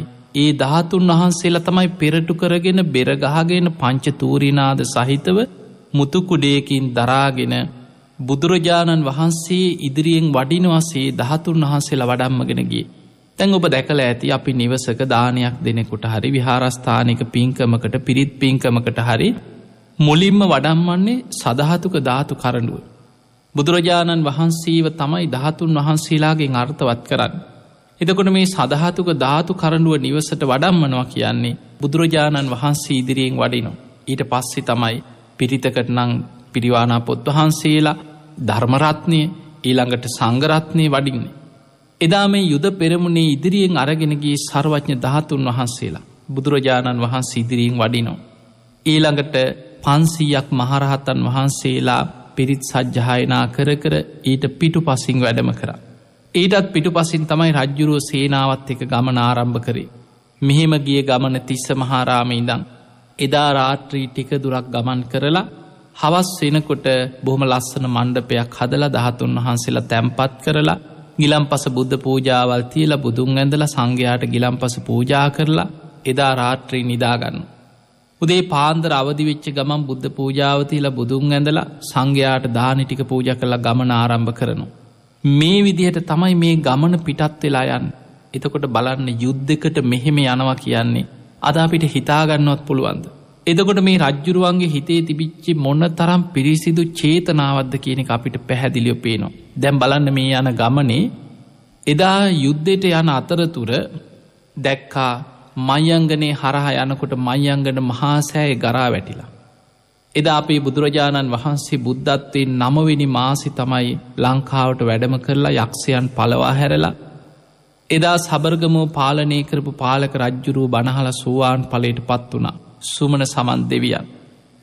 ඒ දහතුන් වහන්සේලා තමයි පෙරටු කරගෙන බෙරගහගෙන පංචතූරිනාද සහිතව මුතුකුඩයකින් දරාගෙන බුදුරජාණන් වහන්සේ ඉදිරියෙන් වඩිනවසේ දහතුන් වහන්සේලා වඩම්මගෙනගේ. තැන් ඔබ දැකල ඇති අපි නිවසක දානයක් දෙනෙකුට හරි විහාරස්ථානක පින්කමකට පිරිත් පින්කමකට හරි මුලින්ම වඩම්මන්නේ සදහතුක ධාතු කරඩුව. බුදුරජාණන් වහන්සේව තමයි දහතුන් වහන්සේලාගේ අර්ථවත් කරන්න. එතකොට මේ සදහතුක ධාතු කරඩුව නිවසට වඩම්මනවා කියන්නේ බුදුරජාණන් වහන්සේ ඉදිරියෙන් වඩිනෝ. ඊට පස්සෙ තමයි පිරිතකට නං පිරිවානා පොත් වහන්සේලා ධර්මරත්නය ඊළඟට සංගරත්නය වඩින්නේ. එදා මේ යුද පෙරමුණේ ඉදිරියෙන් අරගෙනගේ සර්වඥ ධාතුන් වහන්සේලා බුදුරජාණන් වහන්සේ ඉදිරියෙන් වඩිනෝ. ඊළඟට පන්සීයක් මහරහතන් වහන්සේලා පිරිත් සජ්්‍යායනා කර කර ඊට පිටු පසිං වැඩම කර. ඊටත් පිටු පසින් තමයි රජ්ජුරුව සේනාවත් එක ගමන ආරම්භ කරේ. මෙහෙම ගිය ගමන තිස්ස මහාරාම ඉඳං එදා රාත්‍රී ටික දුරක් ගමන් කරලා හවස් වෙනකොට බොහොම ලස්සන මණ්ඩපයක් හදලා දහතුන් වහන්සේලා තැම්පත් කරලා ගිලම් පස බුද්ධ පූජාවල් තියල බුදුන් ඇඳල සංඝයාට ගිලම් පස පූජා කරලා එදා රාත්‍රී නිදාගන්න. උදේ පාන්දර අවදිවිච්ච ගමන් බුද්ධ පූජාවතිීලා බුදුන් ඇඳලා සංඝයාට දානිටික පූජ කරලා ගමන ආරම්භ කරනු. මේ විදිහට තමයි මේ ගමන පිටත් වෙලා යන් එතකොට බලන්න යුද්ධකට මෙහෙම යනවා කියන්නේ අද අපිට හිතාගන්නවත් පුළුවන්ද. එදකොට මේ රජ්ජුරුවන්ගේ හිතේ තිබිච්චි මොන්න තරම් පිරිසිදු චේතනාවද්ද කියන අපිට පැහැදිලිය පේනවා. දැම් බලන්න මේ යන ගමනේ එදා යුද්ධයට යන අතරතුර දැක්කා මයංගනේ හරහා යනකොට මයංගන මහාසෑය ගරා වැටිලා. එදා අපේ බුදුරජාණන් වහන්සේ බුද්ධත්වයෙන් නමවෙනි මාසි තමයි ලංකාවට වැඩම කරලා යක්ෂයන් පලවා හැරලා එදා සබර්ගමෝ පාලනය කරපු පාලක රජ්ජුරූ බණහල සෝවාන් පලට පත් වුණ සුමන සමන් දෙවියන්.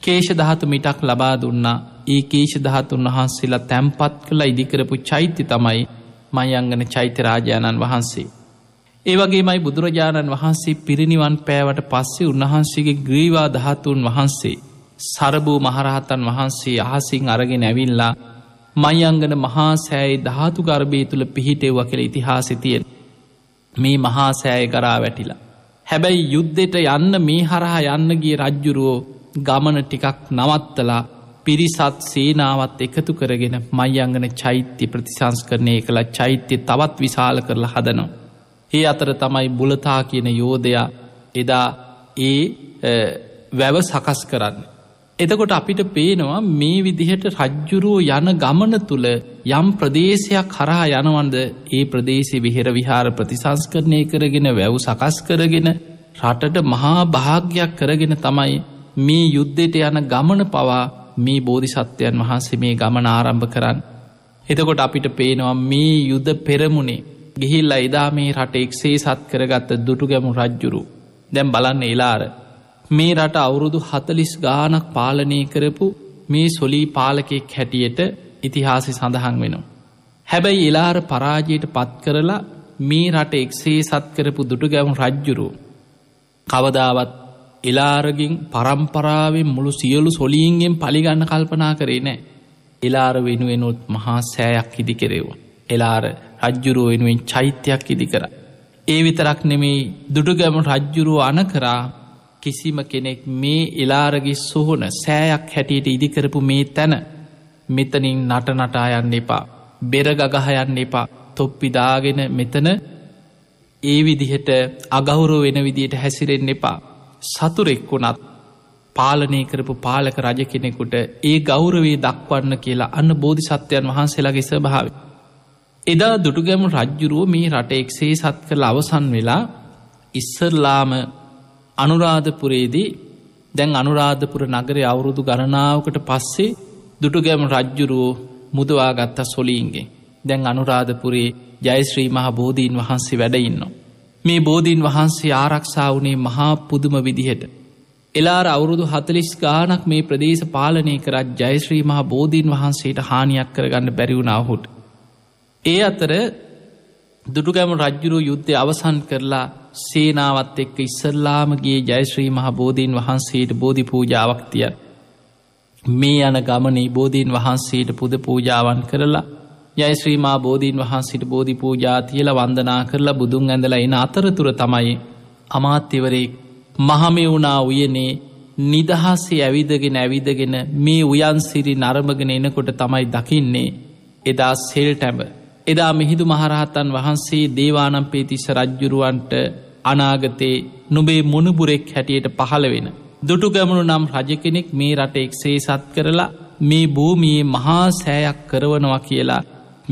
කේෂ දහතු මිටක් ලබා දුන්නා ඒ කේෂ දහතුන් වහන්සේලා තැම්පත් කළ ඉදිකරපු චෛත්‍ය තමයි මයංගන චෛත්‍යරාජාණන් වහන්සේ. ඒවගේමයි බුදුරජාණන් වහන්සේ පිරිනිවන් පෑවට පස්සේ උන්වහන්සේගේ ග්‍රීවා දහතුන් වහන්සේ සරභූ මහරහතන් වහන්සේ අහසින් අරගෙන ඇවිල්ලා මයංගන මහා සෑයි ධාතු ගර්භය තුළ පිහිටෙව්ව කළ ඉතිහාසිතියෙන්. මේ මහා සෑය කරා වැටිලා. හැබැයි යුද්ධෙට යන්න මේ හරහා යන්නගේ රජ්ජුරුවෝ ගමන ටිකක් නවත්තලා පිරිසත් සේනාවත් එකතු කරගෙන මයිංගන චෛත්‍ය ප්‍රතිසංස්කරණය කළ චෛත්‍ය තවත් විශාල කරලා හදනවා. ඒ අතර තමයි බුලතා කියන යෝධයා එදා ඒ වැව සකස් කරන්න. එතකොට අපිට පේනවා මේ විදිහට රජ්ජුරුවෝ යන ගමන තුළ යම් ප්‍රදේශයක් හරහා යනවන්ද ඒ ප්‍රදේශය විහෙර විහාර ප්‍රතිසංස්කරණය කරගෙන වැව් සකස් කරගෙන රටට මහා භාග්‍යයක් කරගෙන තමයි මේ යුද්ධයට යන ගමන පවා මේ බෝධිසත්වයන් වහන්සේ මේ ගමන ආරම්භ කරන්න. එතකොට අපිට පේනවා මේ යුද පෙරමුණේ ගිහිල්ල එදා මේ රට එක්සේ සත් කරගත්ත දුටු ගැමු රජ්ජුරු දැම් බලන්න එලාර මේ රට අවුරුදු හතලිස් ගානක් පාලනය කරපු මේ සොලී පාලකෙක් හැටියට ඉතිහාසි සඳහන් වෙනවා. හැබැයි එලාර පරාජයට පත් කරලා මේ රට එක්සේ සත් කරපු දුටගැවුන් රජ්ජුරු. කවදාවත් එලාරගින් පරම්පරාවෙන් මුළු සියලු සොලීන්ගෙන් පලිගන්න කල්පනා කරේ නෑ. එලාර වෙනුවෙනුත් මහා සෑයක් ඉදි කෙරෙවෝ. එලාර රජ්ජුරුව වෙනුවෙන් චෛත්‍යයක් ඉදි කර. ඒ විතරක් නෙමෙයි දුටගැම රජ්ජුරුව අන කරා කිසිම කෙනෙක් මේ එලාරගි සොහොන සෑයක් හැටියට ඉදිකරපු මේ තැන මෙතනින් නට නටා යන්න එපා බෙරගගහ යන්න එපා තොප්පිදාගෙන මෙතන ඒ විදිහට අගෞරෝ වෙන විදියට හැසිරෙන් එපා සතුරෙක් වුණත් පාලනය කරපු පාලක රජ කෙනෙකුට ඒ ගෞරවේ දක්වන්න කියලා අන්න බෝධි සත්‍යයන් වහන්සේලාගේ ස්භාව. එදා දුටුගැම රජ්ජුරුව මේ රට එක්සේ සත් කළ අවසන් වෙලා ඉස්සරලාම අනුරාධපුරේදී දැන් අනුරාධපුර නගරේ අවුරුදු ගණනාවකට පස්සේ දුටුගැම රජ්ජුරුවෝ මුදවාගත්තා සොලීන්ගේ. දැන් අනුරාධපුරේ ජයශ්‍රී මහ බෝධීන් වහන්සේ වැඩඉන්නවා. මේ බෝධීන් වහන්සේ ආරක්ෂා වනේ මහා පුදුම විදිහට. එලාර අවුරුදු හතලිස් ගානක් මේ ප්‍රදේශ පාලනය කරත් ජයශ්‍රී මහා බෝධීන් වහන්සේට හානියක් කරගන්න බැරිවුණ අහුට. ඒ අතර දුඩුගැම රජ්ජුරු යුද්ධය අවසන් කරලා සේනාවත් එක්ක ඉස්සල්ලාමගේ ජයශ්‍රී මහ බෝධීන් වහන්සේට බෝධි පූජාවක්තිය. මේ යන ගමනේ බෝධීන් වහන්සේට පුද පූජාවන් කරලා ජයශ්‍රීමා බෝධීන් වහන්සිට බෝධි පූජාතියල වන්දනා කරලා බුදුන් ඇඳලා එන අතරතුර තමයි අමාත්‍යවරෙක් මහමෙවුනා උයනේ නිදහස්සේ ඇවිදගෙන ඇවිදගෙන මේ උයන්සිරි නරමගෙන එනකොට තමයි දකින්නේ එදා සෙල්ටැඹ එදා මිහිදු මහරහතන් වහන්සේ දේවානම්පේතිස්ස රජ්ජුරුවන්ට අනාගතයේ නොබේ මොනුබුරෙක් හැටියට පහළ වෙන. දුටු ගැමුණු නම් රජ කෙනෙක් මේ රට එක්සේසත් කරලා මේ භූමියේ මහා සෑයක් කරවනවා කියලා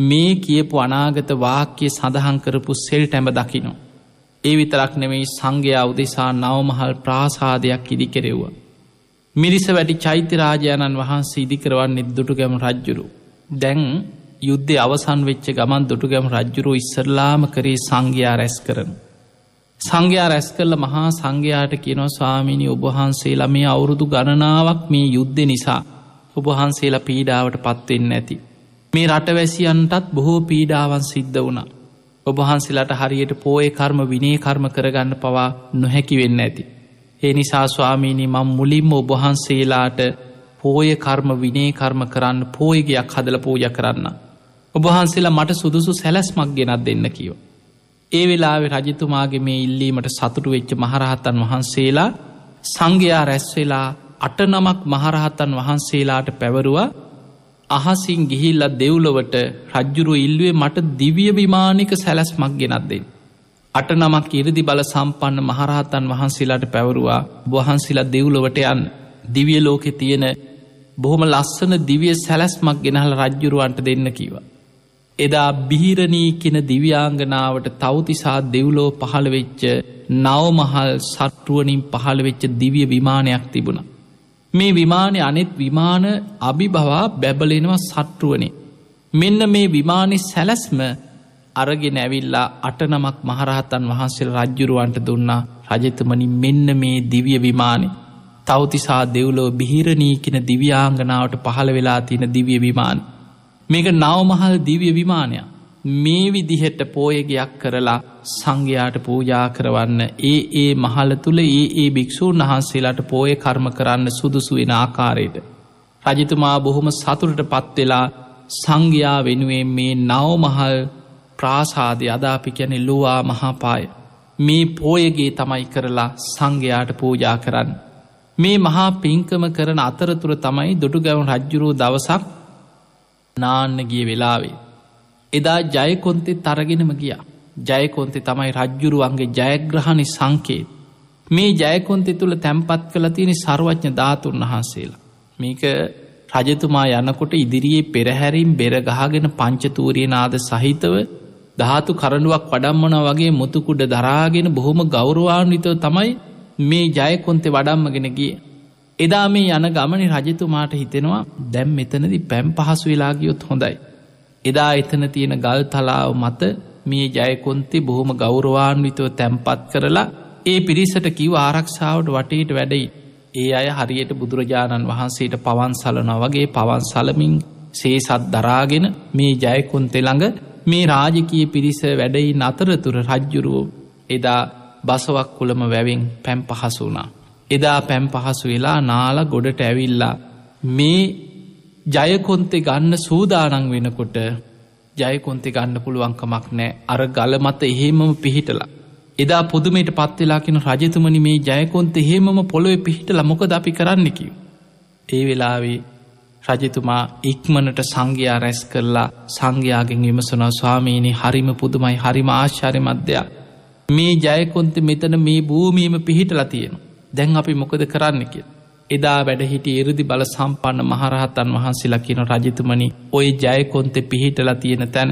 මේ කියපු අනාගත වාක්‍යය සඳහන් කරපු සෙල් ටැඹ දකිනු. ඒ විතරක් නෙමෙයි සංඝයා උදෙසා නවමහල් ප්‍රාසාදයක් ඉදි කෙරෙව්වා. මිරිස වැඩි චෛත්‍ය රාජාණන් වහන්සේ ඉදිකරවන්නේ දුටුගැම රජ්ජුරු. දැන් යුද්ධය අවසන් වෙච්ච ගමන් දුටුගැම රජ්ජුරු ඉස්සරලාම කරේ සංඝයා රැස් කරන. සංඝයා රැස් කරල මහා සංඝයාට කියනව ස්වාමිණි ඔබහන්සේලා මේ අවුරුදු ගණනාවක් මේ යුද්ධ නිසා ඔබහන්සේලා පීඩාවට පත්වෙන්න ඇති. මේ රටවැසියන්ටත් බොහෝ පීඩාවන් සිද්ධ වුණා. ඔබහන්සේලාට හරියට පෝය කර්ම විනේ කර්ම කරගන්න පවා නොහැකි වෙන්න ඇති. ඒ නිසා ස්වාමීනි මං මුලින්ම ඔබහන්සේලාට පෝය කර්ම විනේ කර්ම කරන්න පෝයගයක් හදල පූජ කරන්න. ඔබහන්සේලා මට සුදුසු සැලැස්මක් ගෙනත් දෙන්න කියෝ. ඒ වෙලාවෙ රජතුමාගේ මේ ඉල්ලීමට සතුටු වෙච්ච මහරහත්තන් වහන්සේලා සංඝයා රැස්වෙලා අට නමක් මහරහත්තන් වහන්සේලාට පැවරුවා අහසින් ගිහිල්ල දෙව්ලොවට රජ්ජුරුව ඉල්ලුවේ මට දිවිය විමානික සැලැස්මක් ගෙනත් දෙෙන්. අට නමක් ඉරදි බල සම්පන්න මහරහතන් වහන්සේලාට පැවරුවා වහන්සේලා දෙව්ලොවට යන් දිවිය ලෝකෙ තියෙන බොහොම ලස්සන දිවිය සැලැස්මක් ගෙනහල රජ්ජුරුවන්ට දෙන්න කීවා. එදා බිහිරණී කෙන දිව්‍යාංගනාවට තවතිසා දෙව්ලෝ පහළවෙච්ච නවමහල් සට්ටුවනින් පහළවෙච්ච දිවිය විමානයක් තිබුණ. මේ විමානය අනෙත් විමාන අභිභවා බැබලෙනවා සට්ටුවනේ. මෙන්න මේ විමානය සැලැස්ම අරගෙන ඇවිල්ලා අටනමක් මහරහතන් වහන්සේ රජ්ජුරුවන්ට දුන්නා රජතමනි මෙන්න මේ දිවිය විමානය. තවතිසා දෙව්ලෝ බිහිරණී කෙන දිව්‍යාංගනාවට පහළ වෙලා තියෙන දිවිය විමානය. මේක නවමහල් දිවිය විමානයක් මේ විදිහෙට පෝයගයක් කරලා සංඝයාට පූජා කරවන්න ඒ ඒ මහල තුළ ඒ ඒ භික්‍ෂූන් වහන්සේලාට පෝය කර්ම කරන්න සුදුසු වෙන ආකාරයට. රජතුමා බොහොම සතුරට පත්වෙලා සංඝයා වෙනුවෙන් මේ නවමහල් ප්‍රාසාධය අදාපි කියැනෙ ලොවා මහාපාය. මේ පෝයගේ තමයි කරලා සංඝයාට පූජා කරන්න. මේ මහා පින්කම කරන අතරතුර තමයි දොටු ගැවුන් රජ්ජුරූ දවසක් නාන්න ගිය වෙලාවේ. එදා ජයකොන්තේ තරගෙනම ගියා. ජයකොන්තේ තමයි රජ්ජුරුවන්ගේ ජයග්‍රහණි සංකේත්. මේ ජයකොන්තේ තුළ තැන්පත් කළ තියෙන සර්වඥ ධාතුන් වහන්සේලා. මේක රජතුමා යනකොට ඉදිරියේ පෙරහැරින් බෙරගහගෙන පංචතූරිය නාද සහිතව ධාතු කරඩුවක් වඩම්මන වගේ මුතුකුඩ දරාගෙන බොහොම ගෞරවාන්විතව තමයි මේ ජයකොන්තේ වඩම්මගෙන ගිය එදා මේ යන ගමනි රජතුමාට හිතෙනවා දැම් මෙතනදි පැම් පහසු වෙලාගියොත් හොඳයි. එදා එතන තියෙන ගල් තලාව මත මේ ජයකොන්ති බොහොම ගෞරවාන්විතව තැම්පත් කරලා ඒ පිරිසට කිව ආරක්ෂාවට වටේට වැඩයි. ඒ අය හරියට බුදුරජාණන් වහන්සේට පවන්සලන වගේ පවන්සලමින් සේසත් දරාගෙන මේ ජයකොන්තෙ ළඟ මේ රාජකය පිරිස වැඩයි නතරතුර රජ්ජුරුවෝ එදා බසවක් කුළම වැවෙන් පැම් පහසු වනා. එදා පැම් පහසු වෙලා නාලා ගොඩට ඇවිල්ලා මේ ජයකොන්තෙ ගන්න සූදානං වෙනකොට ජයකොන්තෙ ගන්න පුළුවන්කමක් නෑ අර ගලමත එහෙමම පිහිටලා. එදා පුදුමට පත්වෙලාකෙන රජතුමනි මේ ජයකොන්ත එහෙමම පොළොවෙ පිහිටල මොක දපි කරන්නකිව. ඒ වෙලාවේ රජතුමා ඉක්මනට සංඝයා රැස් කරලා සංඝයාගෙන් විමසනා ස්වාමීනි හරිම පුදුමයි හරිම ආශ්චරය මධ්‍යයක්. මේ ජයකොන්ත මෙතන මේ භූමීම පිහිටලා තියෙනවා. දැන් අපි මොකද කරන්න කිය. එදා වැඩහිට එරුදි බල සම්පන්න මහරහතන් වහන්සේලා කියන රජතුමනි ඔය ජයකොන්තෙ පිහිටලා තියෙන තැන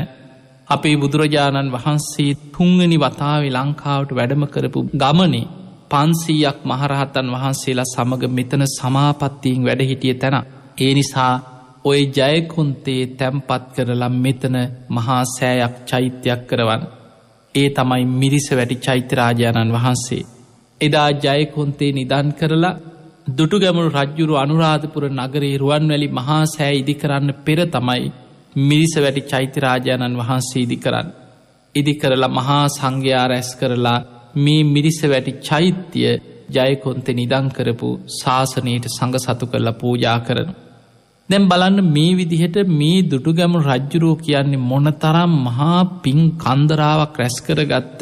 අපේ බුදුරජාණන් වහන්සේ තුංගනි වතාවේ ලංකාවට වැඩම කරපු ගමනේ පන්සීයක් මහරහතන් වහන්සේලා සමඟ මෙතන සමාපත්තියෙන් වැඩහිටිය තැන. ඒ නිසා ඔය ජයකුන්තේ තැම්පත් කරලා මෙතන මහා සෑයක් චෛත්‍යයක් කරවන්න. ඒ තමයි මිරිස වැටි චෛත්‍යරාජාණන් වහන්සේ. එදා ජයකොන්තේ නිදන් කරලා දුටු ගැමුණු රජ්ජුරු අනුරාධපුර නගරේ රුවන්වැලි මහා සෑ ඉදි කරන්න පෙර තමයි මිරිස වැටි චෛත්‍යරාජාණන් වහන්සේ ඉදි කරන්න. ඉදි කරලා මහා සංඝයා රැස් කරලා මේ මිරිස වැටි චෛත්‍යය ජයකොන්තෙ නිදංකරපු ශාසනයට සඟ සතු කරලා පූජා කරන. දැම් බලන්න මේ විදිහට මේ දුටුගැමු රජ්ජුරෝ කියන්නේ මොනතරම් මහා පින් කන්දරාවක් රැස්කර ගත්ත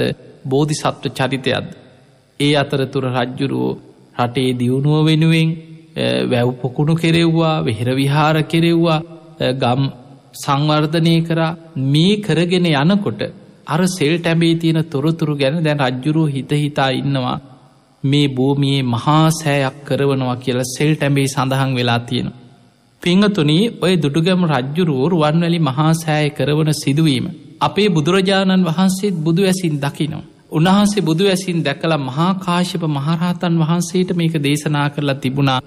බෝධි සත්ව චරිතයද. ඒ අතරතුර රජ්ජුරුවෝ රටේ දියුණුව වෙනුවෙන් වැැව් පොකුණු කෙරෙව්වා වෙහෙර විහාර කෙරෙව්වා ගම් සංවර්ධනය කරා මේ කරගෙන යනකොට අර සෙල් ටැබේ තියෙන තොරතුරු ගැන දැන් රජ්ජුරුව හිත හිතා ඉන්නවා මේ භූමියේ මහා සෑයක් කරවනවා කියලා සෙල් ටැබේ සඳහන් වෙලා තියෙන. පිංහතුනී ඔය දුටුගැම රජ්ජුරුවරු වන්වැලි මහා සෑය කරවන සිදුවීම. අපේ බුදුරජාණන් වහන්සේත් බුදු ඇසින් දකිනවා. උන්වහන්සේ බුදු ඇසින් දැකළ මහාකාශප මහරහතන් වහන්සේට මේක දේශනා කරලා තිබුණා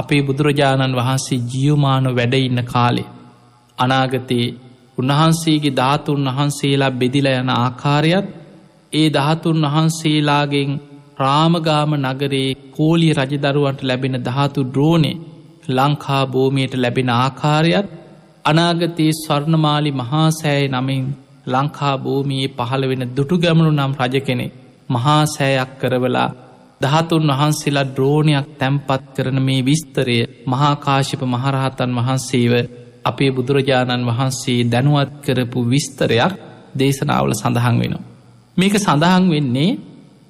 අපේ බුදුරජාණන් වහන්සේ ජියවමානු වැඩඉන්න කාලේ. අනාගතයේ උන්වහන්සේගේ ධාතුන් වහන්සේලා බෙදිල යන ආකාරයත් ඒ ධාතුන් වහන්සේලාගෙන් රාමගාම නගරේ කෝලි රජදරුවන්ට ලැබෙන ධාතු ද්‍රෝණය ලංකා බෝමයට ලැබෙන ආකාරයත් අනාගතයේ ස්වර්ණමාලි මහාසෑය නමින් ලංකා භූමයේ පහළ වෙන දුටු ගැමුණු නම් රජ කෙනෙ මහා සෑයක් කරවලා දහතුන් වහන්සේලා ද්‍රෝණයක් තැම්පත් කරන මේ විස්තරය මහාකාශිප මහරහතන් වහන්සේව අපේ බුදුරජාණන් වහන්සේ දැනුවත් කරපු විස්තරයක් දේශනාවල සඳහන් වෙනවා. මේක සඳහන් වෙන්නේ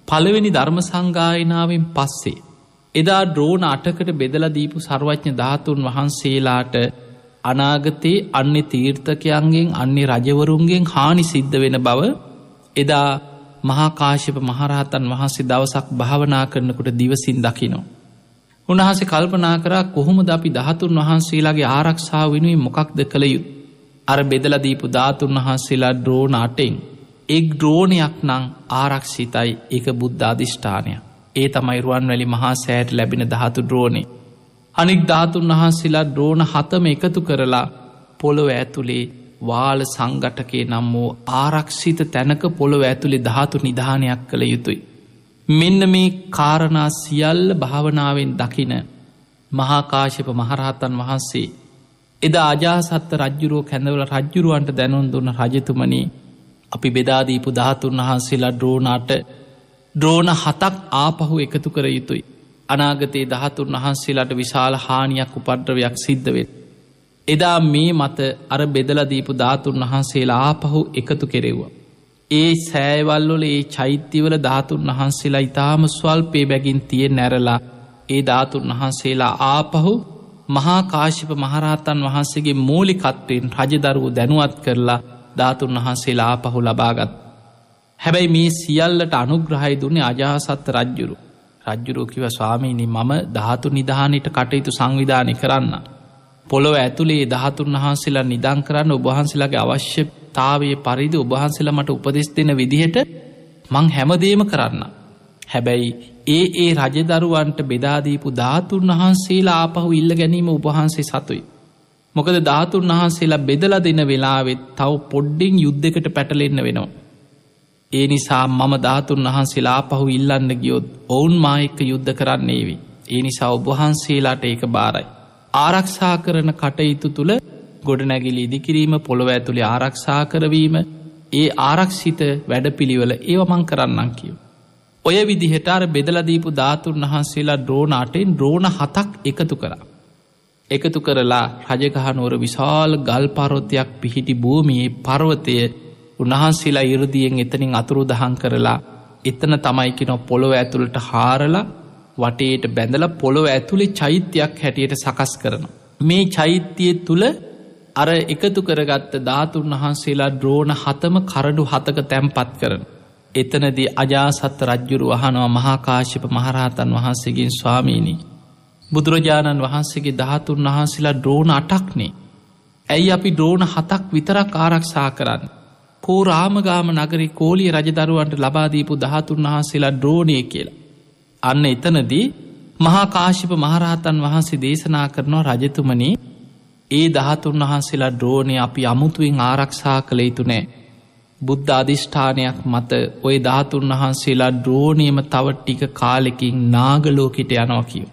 පළවෙනි ධර්ම සංගායනාවෙන් පස්සේ. එදා ද්‍රෝණ අටකට බෙදලදීපු සර්වච්ඥ ධාතුන් වහන්සේලාට අනාගතයේ අන්න තීර්ථකයන්ගෙන් අන්නේ රජවරුන්ගෙන් හානි සිද්ධ වෙන බව එදා මහාකාශප මහරහතන් වහන්සේ දවසක් භාවනා කරනකොට දිවසින් දකිනෝ. උන්වහන්සේ කල්පනා කරා කොහොමද අපි දහතුන් වහන්සේලාගේ ආරක්ෂාව වෙනුවෙන් මොකක්ද කළ යුත්. අර බෙදලදීපු ධාතුන් වහන්සේලා ඩ්‍රෝණ අටෙන්. එක් ඩ්‍රෝණයක් නං ආරක්ෂිතයි එක බුද්ධාධිෂ්ඨානය. ඒ තමයි රුවන් වැලි මහා සෑට ලැබෙන දහතු ඩ්‍රෝණේ අනික් ධාතුන් වහන්සේලා ද්‍රෝණ හතම එකතු කරලා පොළොව ඇතුළේ වාල සංගටකේ නම් වූ ආරක්ෂිත තැනක පොළොව ඇතුළි ධාතු නිධානයක් කළ යුතුයි. මෙන්න මේ කාරණා සියල්ල භාවනාවෙන් දකින මහාකාශප මහරහතන් වහන්සේ එදා අජාසත්ත රජ්ජුරුව කැඳවල රජ්ජුරුවන්ට දැනුන් දුන්න රජතුමනි අපි බෙදාදීපු ධාතුන් වහන්සේලා ද්‍රෝණාට ද්‍රෝණ හතක් ආපහු එකතු කර යුතුයි. අනාගතයේ දහතුන් වහන්සේලාට විශාල හානියක් උපද්‍රවයක් සිද්ධවෙත්. එදා මේ මත අර බෙදලදීපු ධාතුන් වහන්සේලා ආපහු එකතු කෙරෙව්වා. ඒ සෑවල්ලොල ඒ චෛත්‍යවල ධාතුන් වහන්සේලා ඉතාම ස්වල්පේ බැගින් තියෙන් නැරලා ඒ ධාතුන් වහන්සේලා ආපහු මහාකාශිප මහරහතන් වහන්සේගේ මූලිකත්වයෙන් රජදරුව දැනුවත් කරලා ධාතුන් වහන්සේලා ආපහු ලබාගත්. හැබැයි මේ සියල්ලට අනුග්‍රහය දුන්නේ අජාසත්ත රජ්ජුරු රජ්ජුරෝකිව ස්වාමීනි මම ධාතු නිධානයට කටයුතු සංවිධානය කරන්න. පොළොව ඇතුළේ දහතුන් වහන්සේලා නිදං කරන්න ඔබහන්සේලාගේ අවශ්‍ය තාවේ පරිදි ඔබහන්සේලා මට උපදෙස් දෙන විදිහට මං හැමදේම කරන්න. හැබැයි ඒ ඒ රජදරුවන්ට බෙදාදීපු ධාතුන් වහන්සේලා ආපහු ඉල්ල ගැනීම උබහන්සේ සතුයි. මොකද ධාතුන් වහන්සේලා බෙදල දෙන වෙලාවෙත් තව පොඩ්ඩිං යුද්ධකට පැටලෙන්න වෙනවා. ඒ නිසා මම ධාතුන් වහන්සේලා පහු ඉල්ලන්න ගියොත් ඔවුන් මායෙක්ක යුද්ධ කරන්නේවි. ඒ නිසා ඔබහන්සේලාට ඒක බාරයි. ආරක්ෂා කරන කටයුතු තුළ ගොඩනැගිලි ඉදිකිරීම පොළොව ඇතුළේ ආරක්ෂා කරවීම ඒ ආරක්ෂිත වැඩපිළිවල ඒවමං කරන්නන් කියව. ඔය විදිහට අර බෙදලදීපු ධාතුන් වහන්සේලා ද්‍රෝණටෙන් ද්‍රෝණ හතක් එකතු කරා. එකතු කරලා රජගහනුවර විශාල් ගල් පරොත්තයක් පිහිටි භූමියේ පර්වතය උන්වහන්සේලා ඉරදියෙන් එතනින් අතුරු දහන් කරලා එතන තමයිකි නො පොළොව ඇතුළට හාරලා වටේට බැඳල පොළොව ඇතුළේ චෛත්‍යයක් හැටියට සකස් කරන. මේ චෛත්‍යය තුළ අර එකතු කරගත්ත ධාතුන් වහන්සේලා ද්‍රෝණ හතම කරඩු හතක තැම්පත් කරන. එතනදී අජාසත්ත රජ්ජුරු වහනවා මහාකාශිප මහරහතන් වහන්සේගින් ස්වාමීණී. බුදුරජාණන් වහන්සේගේ ධාතුන් වහන්සේලා ද්‍රෝණ අටක්නේ. ඇයි අපි ද්‍රෝණ හතක් විතරක් ආරක්ෂා කරන්න. කෝ රාමගාම නගරි කෝලිය රජදරුවන්ට ලබාදීපු දහතුන් වහන්සේලා ද්‍රෝණය කියලා. අන්න එතනදී මහාකාශිප මහරහතන් වහන්සේ දේශනා කරනවා රජතුමනි ඒ දහතුන් වහන්සේලා ද්‍රෝණය අපි අමුතුවෙන් ආරක්ෂා කළ යුතු නෑ. බුද්ධ අධිෂ්ඨානයක් මත ඔය ධාතුන් වහන්සේලා ද්‍රෝණයම තව ටික කාලෙකින් නාගලෝකට යනෝ කියෝ.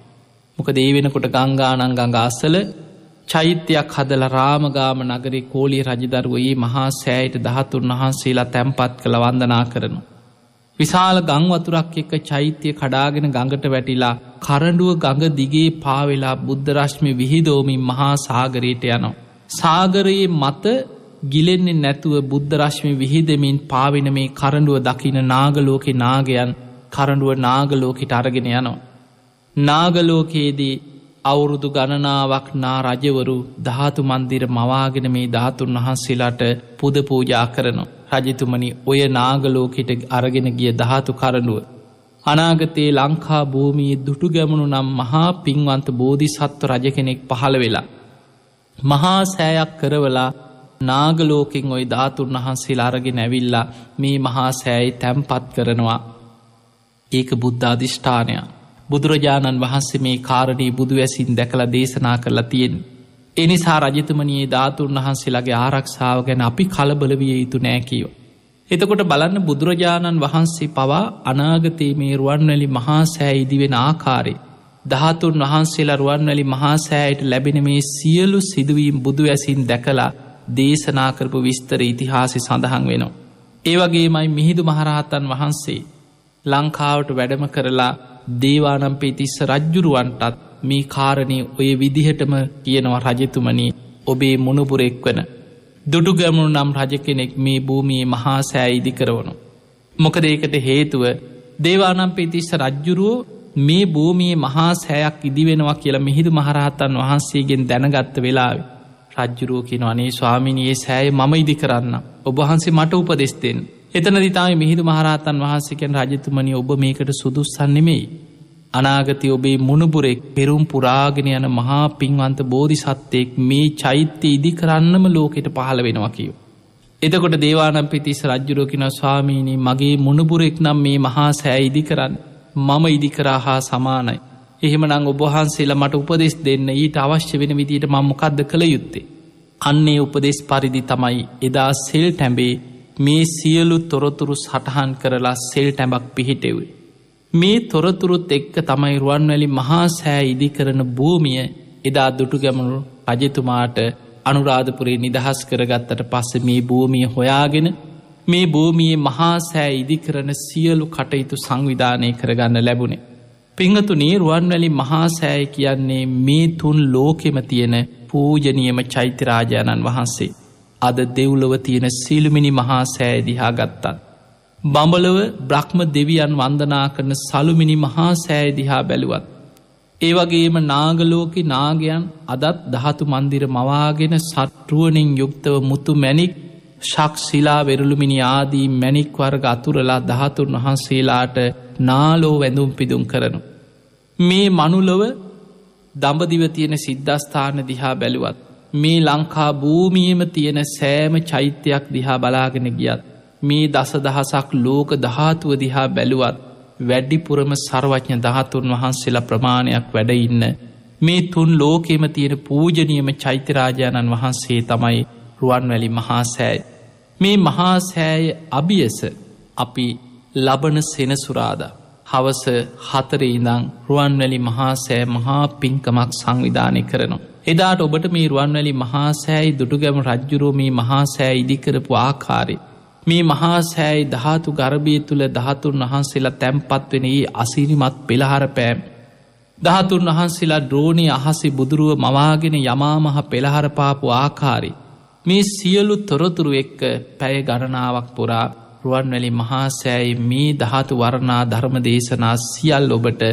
මොක දේවෙනකොට ගංගානන් ගඟ අස්සල චෛත්‍යයක් හදල රාමගාම නගරි කෝලි රජදරුවයේ මහා සෑයට දහතුන් වහන්සේලා තැන්පත් කළ වන්දනා කරනු. විශාල ගංවතුරක් එක්ක චෛත්‍යය කඩාගෙන ගඟට වැටිලා කරඩුව ගඟ දිගේ පාවෙලා බුද්ධරශ්මි විහිදෝමින් මහා සාගරයට යනවා. සාගරයේ මත ගිලෙන්නේ නැතුව බුද්ධරශ්මි විහිදමින් පාවෙන මේ කරඩුව දකින නාගලෝකෙ නාගයන් කරඩුව නාගලෝකෙට අරගෙන යනවා. නාගලෝකයේදී අවුරුදු ගණනාවක් නා රජවරු ධාතු මන්දිර මවාගෙන මේ ධාතුන් වහන්සේලාට පුද පූජා කරනවා. රජතුමනි ඔය නාගලෝකට අරගෙන ගිය ධාතු කරනුව. අනාගතයේ ලංකා භූමී දුටු ගැමුණු නම් මහා පින්වන්ත බෝධිසත්ව රජ කෙනෙක් පහළ වෙලා. මහා සෑයක් කරවලා නාගලෝකෙන් ඔයි ධාතුන් වහන්සේලා අරගෙන ඇවිල්ලා මේ මහා සෑයි තැම්පත් කරනවා. ඒක බුද්ධාධිෂ්ඨානයක්. බුදුරජාණන් වහන්සේ මේ කාරණී බුදු ඇසින් දැකළ දේශනා කරලා තියෙන්. එනිසා රජතමනයේ ධාතුන් වහන්සේලාගේ ආරක්ෂාව ගැන අපි කලබලවිය යුතු නෑකීෝ. එතකොට බලන්න බුදුරජාණන් වහන්සේ පවා අනාගතයේ මේ රුවන්වැලි මහා සෑ ඉදිවෙන ආකාරේ. ධාතුන් වහන්සේලා රුවන්වැලි මහා සෑයට ලැබෙන මේ සියලු සිදුවීම් බුදු ඇසින් දැකලා දේශනා කරපු විස්තර ඉතිහාසය සඳහන් වෙනවා. ඒවගේමයි මිහිදු මහරහතන් වහන්සේ ලංකාවට වැඩම කරලා දේවානම්පේතිස්ස රජ්ජුරුවන්ටත් මේ කාරණය ඔය විදිහටම කියනවා රජතුමනී ඔබේ මොනපුරෙක් වන. දුටුගැමුණු නම් රජ කෙනෙක් මේ භූමියේ මහා සෑයිදි කරවනු. මොකද ඒකට හේතුව දේවානම්පේතිස්ස රජ්ජුරුවෝ මේ භූමියේ මහා සෑයක් ඉදිවෙනවා කියලා මෙහිදු මහරහතන් වහන්සේගෙන් දැනගත්ත වෙලාව. රජ්ජුරුවෝ කියෙන අනේ ස්වාමිණයේ සෑය මම ඉදි කරන්න. ඔබහන්සේ මට උපදෙස්තෙන්. එතන දිතාම මිහිදු මහරහතන් වහන්සකෙන් රජතුමනි ඔබ මේකට සුදුස්සන්නෙමෙයි. අනාගති ඔබේ මුණපුරෙක් පෙරුම් පුරාගෙන යන මහා පින්වන්ත බෝධි සත්්‍යයෙක් මේ චෛත්‍ය ඉදි කරන්නම ලෝකෙට පහළ වෙනවා කියෝ. එතකොට දේවානම් පිතිස් රජ්ජුරෝකින ස්වාමීණී මගේ මුණපුරෙක් නම් මේ මහා සෑ ඉදි කරන්න මම ඉදිකරා හා සමානයි. එහෙමනං ඔබහන්සේලා මට උපදෙස් දෙන්න ඊට අවශ්‍ය වෙන විදිට මංමකක්ද කළ යුත්තේ. අන්නේ උපදෙස් පරිදි තමයි එදා සෙල් ටැඹේ මේ සියලු තොරතුරු සටහන් කරලා සෙල් ටැබක් පිහිටෙවේ. මේ තොරතුරුත් එක්ක තමයි රුවන්වැලි මහා සෑ ඉදි කරන භූමිය එදා දුටු ගැමුණු රජතුමාට අනුරාධපුරේ නිදහස් කරගත්තට පස්ස මේ භූමිය හොයාගෙන මේ භූමියේ මහා සෑ ඉදි කරන සියලු කටයුතු සංවිධානය කරගන්න ලැබුණේ. පිංහතුනේ රුවන්වැලි මහා සෑය කියන්නේ මේ තුන් ලෝකෙම තියෙන පූජනියම චෛත්‍යරාජාණන් වහන්සේ. අද දෙව්ලොව තියෙන සිළුමිනි මහා සෑදිහා ගත්තත්. බඹලව බ්‍රහ්ම දෙවියන් වන්දනා කරන සළුමිනි මහා සෑදිහා බැලුවත්. ඒවගේම නාගලෝක නාගයන් අදත් දහතු මන්දිර මවාගෙන සට්ටුවනින් යුක්තව මුතු මැනික් ශක්ෂිලා වෙරළුමිනි ආදී මැනික් වර්ග අතුරලා දහතුන් වහන්සේලාට නාලෝ වැඳුම් පිදුම් කරනු. මේ මනුලොව දඹදිව තියෙන සිද්ධස්ථාන දිහා බැලුවත්. මේ ලංකා භූමියම තියෙන සෑම චෛත්‍යයක් දිහා බලාගෙන ගියත් මේ දස දහසක් ලෝක ධාතුව දිහා බැලුවත් වැඩිපුරම සර්වඥ ධාතුන් වහන්සේලා ප්‍රමාණයක් වැඩඉන්න මේ තුන් ලෝකෙම තියෙන පූජනියම චෛත්‍යරාජාණන් වහන්සේ තමයි රුවන්වැලි මහාසෑයි මේ මහාසෑය අභියස අපි ලබන සෙනසුරාදා හවස හතරේ ඉඳං රුවන්වැලි මහාසෑ මහා පින්කමක් සංවිධානය කරනවා. එදාට ඔබට මේ රුවන්වැලි මහාසෑයි දුටුගැම රජ්ජුරෝ මේ මහාසෑ ඉදිකරපු ආකාරය. මේ මහාසෑයි ධාතු ගරබය තුළ දහතුන් වහන්සේලා තැම්පත්වෙන ඒ අසිරිමත් පෙළහර පෑම්. දහතුන් වහන්සේලා ද්‍රෝණය අහසේ බුදුරුව මවාගෙන යමාමහ පෙළහරපාපු ආකාරි. මේ සියලු තොරතුරු එක්ක පැය ගණනාවක් පුරා රුවන්වැලි මහාසෑයි මේ දහතු වරණා ධර්ම දේශනා සියල් ඔබට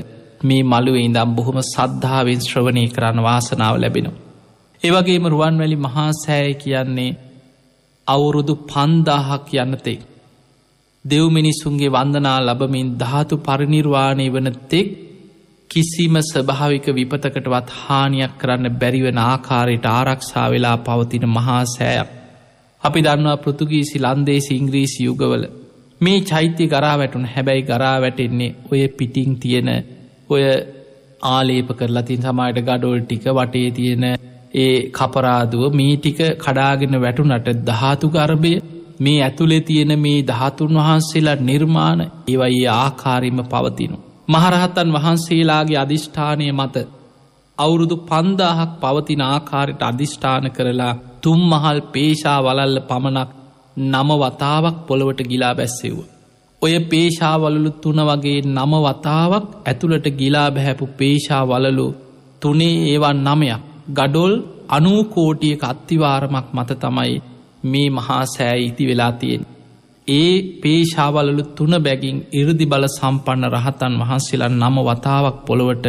මේ මළුවේ ඉඳම් බොහොම සද්ධාවෙන් ශ්‍රවණය කරන්න වාසනාව ලැබෙනවා. ඒවගේම රුවන්වැලි මහා සෑය කියන්නේ අවුරුදු පන්දාහක් යන්නතෙක්. දෙව්මිනිසුන්ගේ වන්දනා ලබමින් ධාතු පරිනිර්වාණය වන තෙක් කිසිම ස්භාවික විපතකටවත් හානියක් කරන්න බැරිවන ආකාරයට ආරක්ෂා වෙලා පවතින මහා සෑයක්. අපි දන්නවා පෘතුගීසි ලන්දේසි ඉංග්‍රීසි යුගවල මේ චෛත්‍ය ගරා වැටුන් හැබැයි ගරා වැටෙන්නේ ඔය පිටිං තියෙන ඔය ආලේප කරලා තින් සමයට ගඩොල් ටික වටේ තියෙන ඒ කපරාදුව මේ ටික කඩාගෙන වැටුනට දහතු ගර්භය මේ ඇතුළේ තියෙන මේ දහතුන් වහන්සේලා නිර්මාණ ඒවයි ආකාරීම පවතිනු. මහරහතන් වහන්සේලාගේ අධිෂ්ඨානය මත අවුරුදු පන්දාහක් පවතින ආකාරයට අධිෂ්ඨාන කරලා තුම් මහල් පේෂා වලල්ල පමණක් නම වතාවක් පොළොවට ගිලා බැස්සෙව්වා. ඔය පේශාවලලු තුන වගේ නම වතාවක් ඇතුළට ගිලා බැහැපු පේශාවලලු තුනේ ඒවන් නමයක් ගඩොල් අනූකෝටියක අත්තිවාරමක් මත තමයි මේ මහා සෑ ඉති වෙලා තියෙන්. ඒ පේශාවලලු තුන බැගින් ඉරදි බල සම්පන්න රහතන් වහන්සේලා නම වතාවක් පොළොවට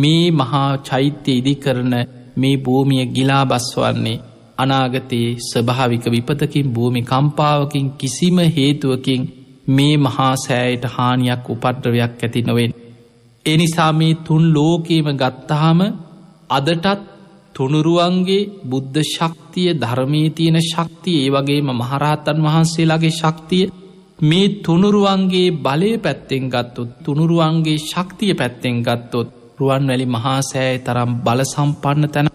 මේ මහා චෛත්‍ය ඉදි කරන මේ භූමිය ගිලා බස්වන්නේ අනාගතයේ ස්භාවික විපතකින් භූමි කම්පාවකින් කිසිම හේතුවකින් මේ මහා සෑයට හානියක් උපට්‍රවයක් ඇති නොවෙන්. එනිසා මේ තුන් ලෝකීම ගත්තහම අදටත් තුනුරුවන්ගේ බුද්ධ ශක්තිය ධර්මී තියෙන ශක්තිය ඒ වගේම මහරහතන් වහන්සේලාගේ ශක්තිය මේ තුනුරුවන්ගේ බලය පැත්තෙන් ගත්තොත් තුනුරුවන්ගේ ශක්තිය පැත්තෙන් ගත්තොත් රුවන්වැලි මහාසෑය තරම් බලසම්පන්න තැන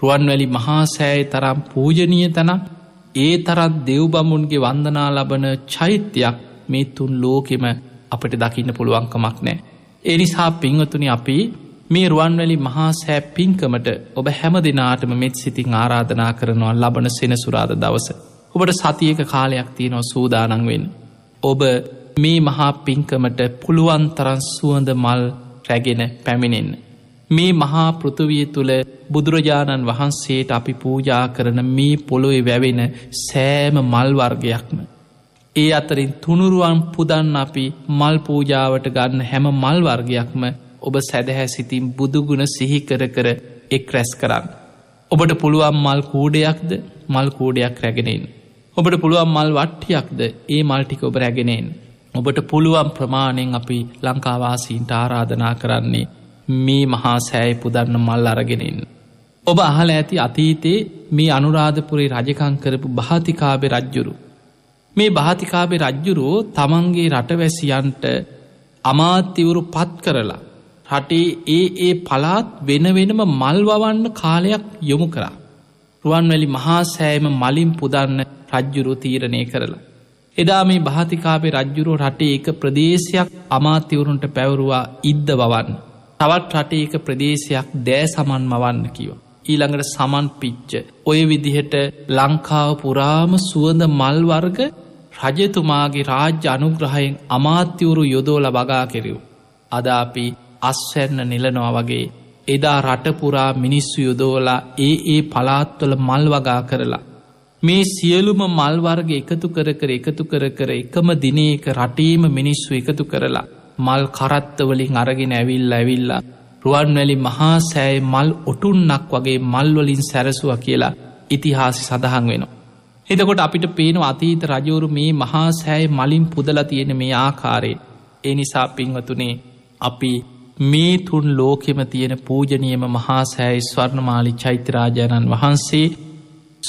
රුවන්වැලි මහාසෑය තරම් පූජනීය තැනක් ඒ තරත් දෙව්බමුන්ගේ වන්දනා ලබන චෛත්‍යයක් මේ තුන් ලෝකෙම අපට දකින්න පුළුවන්කමක් නෑ. එනිසා පිංවතුනි අපි මේ රුවන්වැලි මහා සෑ පින්කමට ඔබ හැම දෙනාටම මෙත් සිතින් ආරාධනා කරනවා ලබන සෙනසුරාද දවස. ඔබට සතියක කාලයක් තියනො සූදානංවෙන්. ඔබ මේ මහා පින්කමට පුළුවන් තරන් සුවඳ මල් රැගෙන පැමිණෙන්. මේ මහා පෘථවිය තුළ බුදුරජාණන් වහන්සේට අපි පූජා කරන මේ පොළොේ වැවෙන සෑම මල්වර්ගයක්ම. ඒ අතරින් තුනුරුවන් පුදන් අපි මල් පූජාවට ගන්න හැම මල්වර්ගයක්ම ඔබ සැදහැ සිතින් බුදුගුණ සිහිකර කර එක් රැස් කරන්න. ඔබට පුළුවන් මල් කූඩයක්ද මල් කූඩයක් රැගෙනෙන්. ඔබට පුළුවන් මල් වට්ටියක්ද ඒ මල්ටික ඔබ රැගෙනෙන්. ඔබට පුළුවන් ප්‍රමාණයෙන් අපි ලංකාවාසීන්ට ආරාධනා කරන්නේ මේ මහා සෑයි පුදන්න මල් අරගෙනෙන්. ඔබ අහල ඇති අතීතයේ මේ අනුරාධපුරේ රජකංකරපු භාතිකාබෙ රජ්ජුරු මේ භාතිකාබේ රජ්ජුරුවෝ තමන්ගේ රටවැසියන්ට අමාත්‍යවරු පත් කරලා රටේ ඒ ඒ පලාත් වෙනවෙනම මල් වවන්න කාලයක් යොමු කරා. රුවන්වැලි මහා සෑම මලින් පුදන්න රජ්ජුරු තීරණය කරලා. එදා මේ භාතිකාපේ රජ්ජුරුව රටේ එක ප්‍රදේශයක් අමාත්‍යවරුන්ට පැවරුවා ඉද්ද වවන්න. තවත් රටේ එක ප්‍රදේශයක් දෑ සමන් මවන්න කිවෝ. ඊළඟට සමන් පිච්ච. ඔය විදිහට ලංකාව පුරාම සුවඳ මල්වර්ග රජතුමාගේ රාජ්‍ය අනුග්‍රහයෙන් අමාත්‍යවරු යොදෝල බගා කෙරවූ. අදාපි අස්වැන්න නිලනවා වගේ එදා රටපුරා මිනිස්සු යොදෝලා ඒ ඒ පලාත්වල මල් වගා කරලා. මේ සියලුම මල්වර්ග එකතු කර කර එකතු කර කර එකම දිනයක රටේම මිනිස්සු එකතු කරලා මල් කරත්තවලින් අරගෙන ඇවිල් ඇවිල්ලා රුවන්වැලි මහා සෑය මල් ඔටුන්නක් වගේ මල්වලින් සැරසුව කියලා ඉතිහාසි සඳහන් වෙනවා. එතකොට අපිට පේනු අතීත රජවරු මේ මහා සෑය මලින් පුදල තියෙන මේ ආකාරය ඒ නිසා පින්වතුනේ අපි මේ තුන් ලෝකෙම තියෙන පූජනියම මහා සෑයි ස්වර්ණමාලි චෛත්‍යරාජාණන් වහන්සේ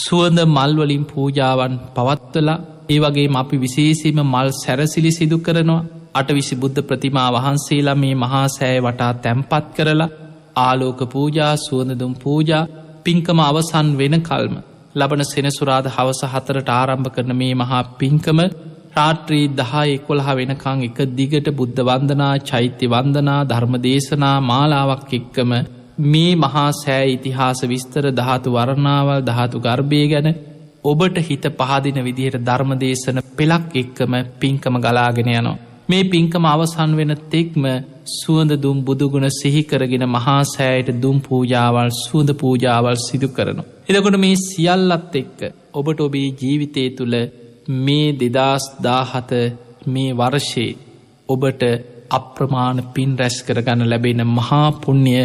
සුවඳ මල්වලින් පූජාවන් පවත්වලා ඒ වගේ අපි විශේෂීම මල් සැරසිලි සිදු කරනවා අටවිසි බුද්ධ ප්‍රතිමා වහන්සේලා මේ මහාසෑය වටා තැම්පත් කරලා ආලෝක පූජා සුවඳදුම් පූජා පින්කම අවසන් වෙන කල්ම ලබන සෙනසුරාද හවස හතරට ආරම්භ කරන මේ මහා පින්කම රාට්‍රී දහා එකොළහ වෙනකං එක දිගට බුද්ධ වන්දනා චෛත්‍ය වන්දනා ධර්මදේශනා මාලාවක් එක්කම මේ මහා සෑ ඉතිහාස විස්තර ධාතු වරණාවල් ධාතු ගර්භය ගැන ඔබට හිත පහදින විදිහයට ධර්මදේශන පෙළක් එක්කම පින්කම ගලාගෙන යනවා. මේ පින්කම අවසන් වෙන තෙක්ම සුවඳ දුම් බුදුගුණ සිහිකරගෙන මහා සෑයට දුම් පූජාවල් සුවඳ පූජාවල් සිදු කරනු. එදකොට මේ සියල්ලත් එක්ක ඔබට ඔබේ ජීවිතය තුළ මේ දෙදස් දාහත මේ වර්ෂයේ ඔබට අප්‍රමාණ පින් රැස් කරගන්න ලැබෙන මහාපුුණ්්‍ය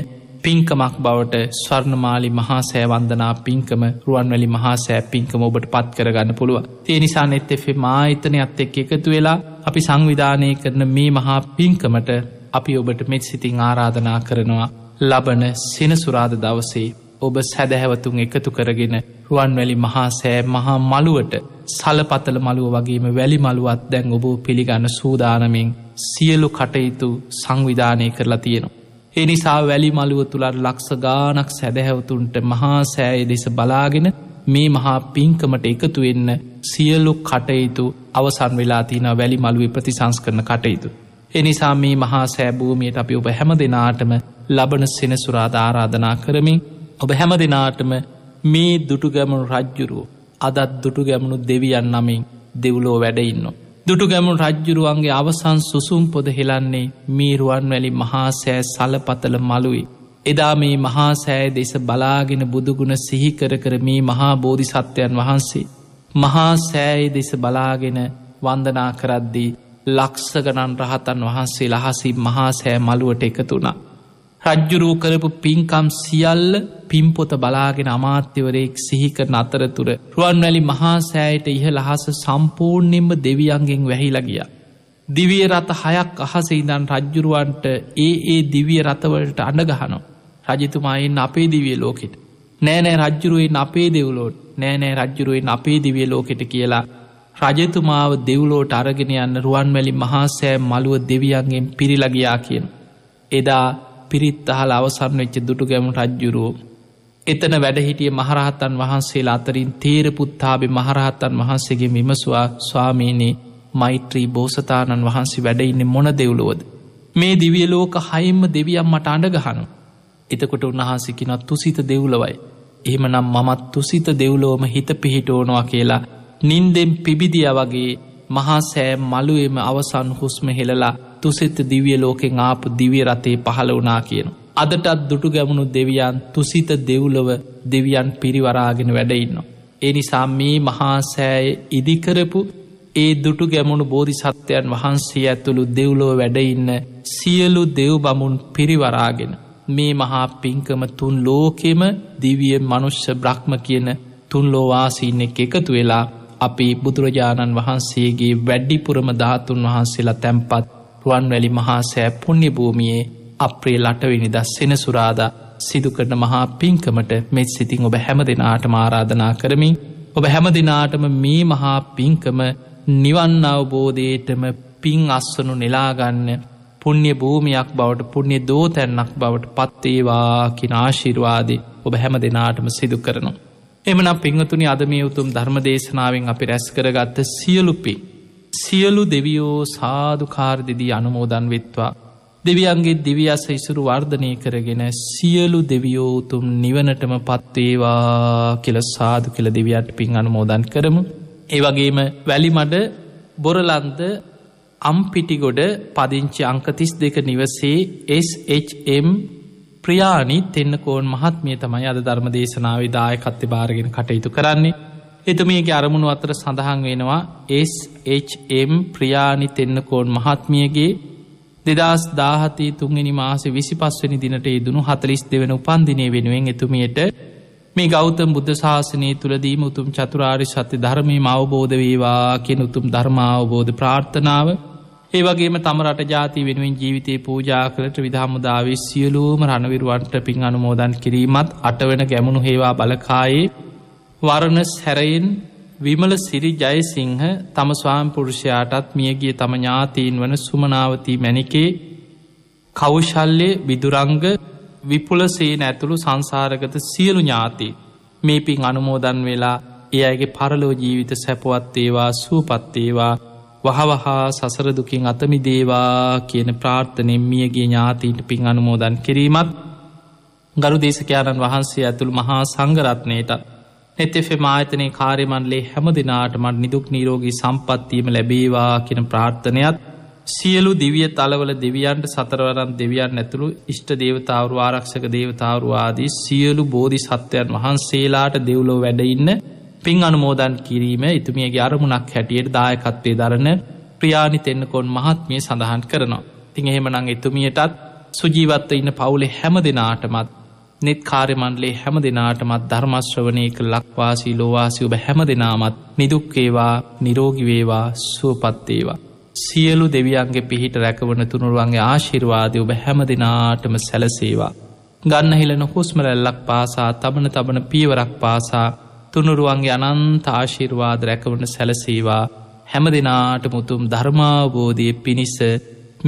පින්කමක් බවට ස්වර්ණමාලි මහා සෑවන්දනා පින්කම රුවන්වැලි මහා සෑ පින්කම ඔබට පත් කරගන්න පුළුව. තිය නිසා නෙත් එ මාහිතනයත් එක් එකතු වෙලා අපි සංවිධානය කරන මේ මහා පින්කමට අපි ඔබට මෙත් සිතිං ආරාධනා කරනවා ලබන සෙනසුරාද දවසේ ඔබ සැදැහැවතුන් එකතු කරගෙන රුවන්වැලි මහා සෑ මහා මළුවට සලපතල මළුව වගේම වැලි මළුවත් දැන් ඔබ පිළිගන්න සූදානමින් සියලු කටයුතු සංවිධානය කරලා තියෙනවා. එනිසා වැලි මළුව තුළට ලක්ෂ ගානක් සැදැහැවතුන්ට මහා සෑය දෙස බලාගෙන මේ මහා පින්කමට එකතු වෙන්න සියලු කටයුතු අවසන් වෙලා තින වැලි මළුවේ ප්‍රතිසංස් කරන කටයුතු. එනිසා මේ මහා සෑභූමියයට අපි ඔබ හැම දෙනාටම ලබන සෙනසුරාද ආරාධනා කරමින් ඔබ හැම දෙනාටම මේ දුටුගැමුණු රජ්ජුරුව අදත් දුටුගැමුණු දෙවියන් නමින් දෙව්ලෝ වැඩඉන්නවා. දුටුගැමුණු රජ්ජුරුවන්ගේ අවසන් සුසුම් පොද හෙලන්නේ මීරුවන් වැලි මහාසෑ සලපතල මළුයි. එදා මේ මහාසෑ දෙස බලාගෙන බුදුගුණ සිහිකර කර මේ මහා බෝධි සත්‍යයන් වහන්සේ. මහා සෑයි දෙස බලාගෙන වන්දනා කරද්දී ලක්සගණන් රහතන් වහන්සේ ලහසි මහා සෑ මළුවට එකතුනා. රජ්ජුරූ කරපු පින්කම් සියල්ල පිම්පොත බලාගෙන අමාත්‍යවරයෙක් සිහිකරන අතරතුර රුවන්වැලි මහාසෑයට ඉහ ලහස සම්පූර්ණයෙන්ම දෙවියන්ගෙන් වැහිලගිය. දිවිය රත හයක් අහසෙහිදන් රජ්ජුරුවන්ට ඒ ඒ දිවිය රතවලට අඩගහනෝ. රජතුමායෙන් අපේ දිවිය ලෝකෙට. නෑනෑ රජ්ජුරුවෙන් අපේ දෙවුලෝට නෑනෑ රජ්ජුරුවෙන් අපේ දිවිය ලෝකෙට කියලා රජතුමාව දෙව්ලෝට අරගෙන යන්න රුවන්වැලි මහාසෑ මළුව දෙවියන්ගෙන් පිරිලගයා කියන. එදා පිරිත් අහල අවසරණ වෙච්ච දුටු ගැමු රජ්ජුරුවෝ. එතන වැඩහිටිය මහරහතන් වහන්සේලා අතරින් තේරපුත්තාබේ මහරහතන් වහන්සේගේ විමසවා ස්වාමීනී මෛත්‍රී බෝසතාණන් වහන්සේ වැඩඉන්න මොන දෙව්ලෝද. මේ දිවිය ලෝක හයිම්ම දෙවියම් මට අඩගහනු. එතකොට උන්වහන්සිකිනත් තුසිත දෙව්ලවයි. එහෙමනම් මමත් තුසිත දෙව්ලෝම හිත පිහිටෝනවා කියලා නින්දෙම් පිබිදිය වගේ මහා සෑ මළුවේම අවසන් හුස්ම හෙළලා තුසිත දිවිය ලෝකෙන් ආපු දිවිය රතේ පහළ වනා කියන. අදටත් දුටු ගැමුණු දෙවියන් තුසිත දෙව්ලොව දෙවියන් පිරිවරාගෙන වැඩඉන්න. එනිසා මේ මහා සෑය ඉදිකරපු ඒ දුටු ගැමුණු බෝධි සත්‍යයන් වහන්සේ ඇතුළු දෙව්ලෝ වැඩඉන්න සියලු දෙව් බමුන් පිරිවරාගෙන. මේ මහා පින්කම තුන් ලෝකෙම දිවිය මනුෂ්‍ය බ්‍රහ්ම කියන තුන්ලෝවාසීන්නෙක් එකතු වෙලා අපි බුදුරජාණන් වහන්සේගේ වැඩ්ඩිපුරම ධාතුන් වහන්සේලා තැම්පත් රුවන්වැලි මහා සෑ පුුණ්‍ය භූමියයේ අප්‍රේ ලටවෙනි ද සෙනසුරාද සිදුකරන මහා පින්කමට මෙත් සිතින් ඔබ හැම දෙනාටම ආරාධනා කරමින් ඔබ හැම දෙනාටම මේ මහා පින්කම නිවන් අවබෝධයටම පින් අස්සනු නෙලාගන්න පුුණ්‍ය භූමයක් බවට පුුණ්‍ය දෝ තැන්නක් බවට පත්තේවා කිනාශිරවාදී ඔබ හැම දෙනාටම සිදු කරනවා. එමන පිංහතුනි අද මේ උතුම් ධර්ම දේශනාවෙන් අපි රැස් කරගත්ත සියලුපි. සියලු දෙවියෝ සාධකාර දෙදී අනුමෝදන් වෙත්වා. දෙවියන්ගේ දිවියස ඉසුරු වර්ධනය කරගෙන සියලු දෙවියෝ උතුම් නිවනටම පත්වේවා කියල සාදු කියල දෙවියට පින් අනුමෝදන් කරමු. ඒවගේම වැලිමඩ බොරලන්ද අම්පිටිගොඩ පදිංචි අංකතිස් දෙක නිවසේ SHM ප්‍රියානිත් එන්නකෝන් මහත්මිය තමයි අද ධර්ම දේශනාව දායකත්්‍ය භාරගෙන කටයුතු කරන්නේ. එතුමියගේ අරමුණු අතර සඳහන් වෙනවා SHM ප්‍රියානි තෙන්නකෝන් මහත්මියගේ දෙදස් දාහතේ තුන්ගනි මාස විසි පස්වනි දිනට ඉදනු හතලිස් දෙවන උපන්දිනය වෙනුවෙන් එතුමියට මේ ගෞතම් බුද්ධ ශාසනය තුළදීම උතුම් චතුරාරි සත්‍ය ධර්මය අවබෝධ වේවා කියෙන උතුම් ධර්මාවබෝධ ප්‍රාර්ථනාව ඒවගේම තමරට ජාති වෙනුවෙන් ජීවිතයේ පූජා කළට විදහමුදාවේ සියලූම රණවිරුවන්ට පින් අනුමෝදන් කිරීමත් අටවන ගැමුණු හේවා බලකායේ වරණස් හැරයෙන් විමල සිරි ජයසිංහ තම ස්වාම් පුරුෂයාටත් මියගිය තම ඥාතීන් වන සුමනාවතී මැනිකේ කවුශල්ලය විදුරංග විපුලසේ නැතුළු සංසාරගත සියලු ඥාති මේ පින් අනුමෝදන් වෙලා ඒ අයගේ පරලෝ ජීවිත සැපවත්තේවා සූපත්තේවා වහවහා සසර දුකින් අතමිදේවා කියන ප්‍රාර්ථනෙන් මියගේ ඥාතීට පින් අනුමෝදන් කිරීමත් ගරු දේශකයාණන් වහන්සේ ඇතුළු මහා සංගරත්නයටත් නෙතෙෆෙම ආයතනය කාරිමන්ලේ හැම දෙනාටමට නිදුක් නීරෝගී සම්පත්වීම ලැබේවා කියෙන ප්‍රාර්ථනයත් සියලු දිවිය තලවල දෙවියන්ට සතරවරන් දෙවියන් ඇතුළු ඉෂ්ට දේවතවරු ආරක්ෂක දේවතවරු ආදී සියලු බෝධි සත්වයන් වහන්සේලාට දෙව්ලෝ වැඩඉන්න පින් අනුමෝදන් කිරීම එතුමියගේ අරමුණක් හැටියට දායකත්වය දරන ප්‍රියාණි තෙන්න්නකොන් මහත්මිය සඳහන් කරනවා. තිං එහෙමනං එතුමියටත් සුජීවත්ව ඉන්න පවුලේ හැම දෙනාටමත් නෙත් කාර්මණ්ඩලේ හැම දෙනාටමත් ධර්මශ්‍රවනයක ලක්වාසී ලෝවාසි ඔබ හැම දෙනාමත් නිදුක්කේවා නිරෝගිවේවා සුවපත්තේවා. සියලු දෙවියන්ගේ පිහිට රැකවන තුනුරුවන්ගේ ආශිර්වාදය ඔබ හැම දෙනාටම සැලසේවා. ගන්නහිලන හුස්මරැල්ලක් පාසා තබන තබන පියවරක් පාසා තුනුරුවන්ගේ අනන්ත ආශිර්වාද රැකවන සැලසේවා හැම දෙනාට මුතුම් ධර්මාබෝධය පිණිස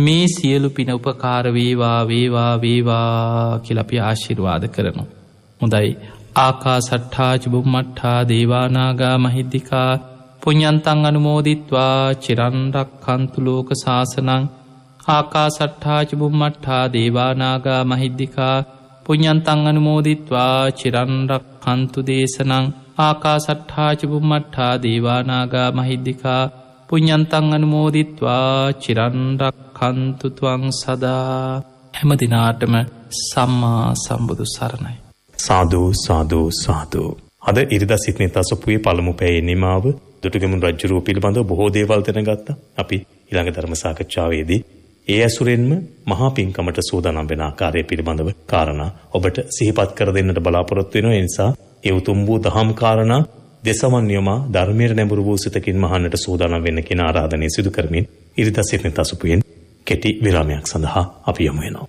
මේ සියලු පින උපකාර වේවා වේවා වේවා කිලපි ආශිර්වාද කරනු. හොඳයි ආකා සට්ඨා චුබුම්මට්ඨා දේවානාගා මහිද්දිකා පුඥන්තන් අනුමෝදිත්වා චිරන්රක් කන්තුලෝක ශාසනං ආකා සට්ඨා චුබුම්මට්ඨා දේවානාගා මහිද්දිකා පුඥන්තන් අනුමෝදිත්වා චිරන්රක් කන්තු දේශනං ආකාසට්ඨාචබුම්මට්ඨා දේවානාගා මහිද්දිකා පුඤ්ඥන්තං අනුමෝදිත්වා චිරන්රක් කන්තුතුවන් සදා හැම දිනාටම සම්මා සම්බුදු සරණයි. සාධූ සාධූ සාධූ. අද ඉරිද සිත්නය තසපුයේ පළමු පැයේ නිමාව දුටගමුන් රජ්ජුරුව පිළිබඳව බොහෝ දේවල්තන ගත්ත අපි ඉළඟ ධර්මසාකච්ඡාවේදී. ඒ ඇසුරෙන්ම මහා පින්කමට සූදානම් වෙන ආකාරය පිළිබඳව කාරණ ඔබට සිහිපත් කර දෙන්නට බලාපොරොත්තු වෙන නිසා ඒ උතුම් වූ දහම් කාරණා දෙසවන්යමා ධර්මයට නැඹුරු වූ සිතකින් මහන්නට සූදානම් වෙන්න කියන ආරාධනය සිදු කරමින් ඉරිදා සිටින තසුපුවෙන් කෙටි විරාමයක් සඳහා අපි යමු වෙනවා.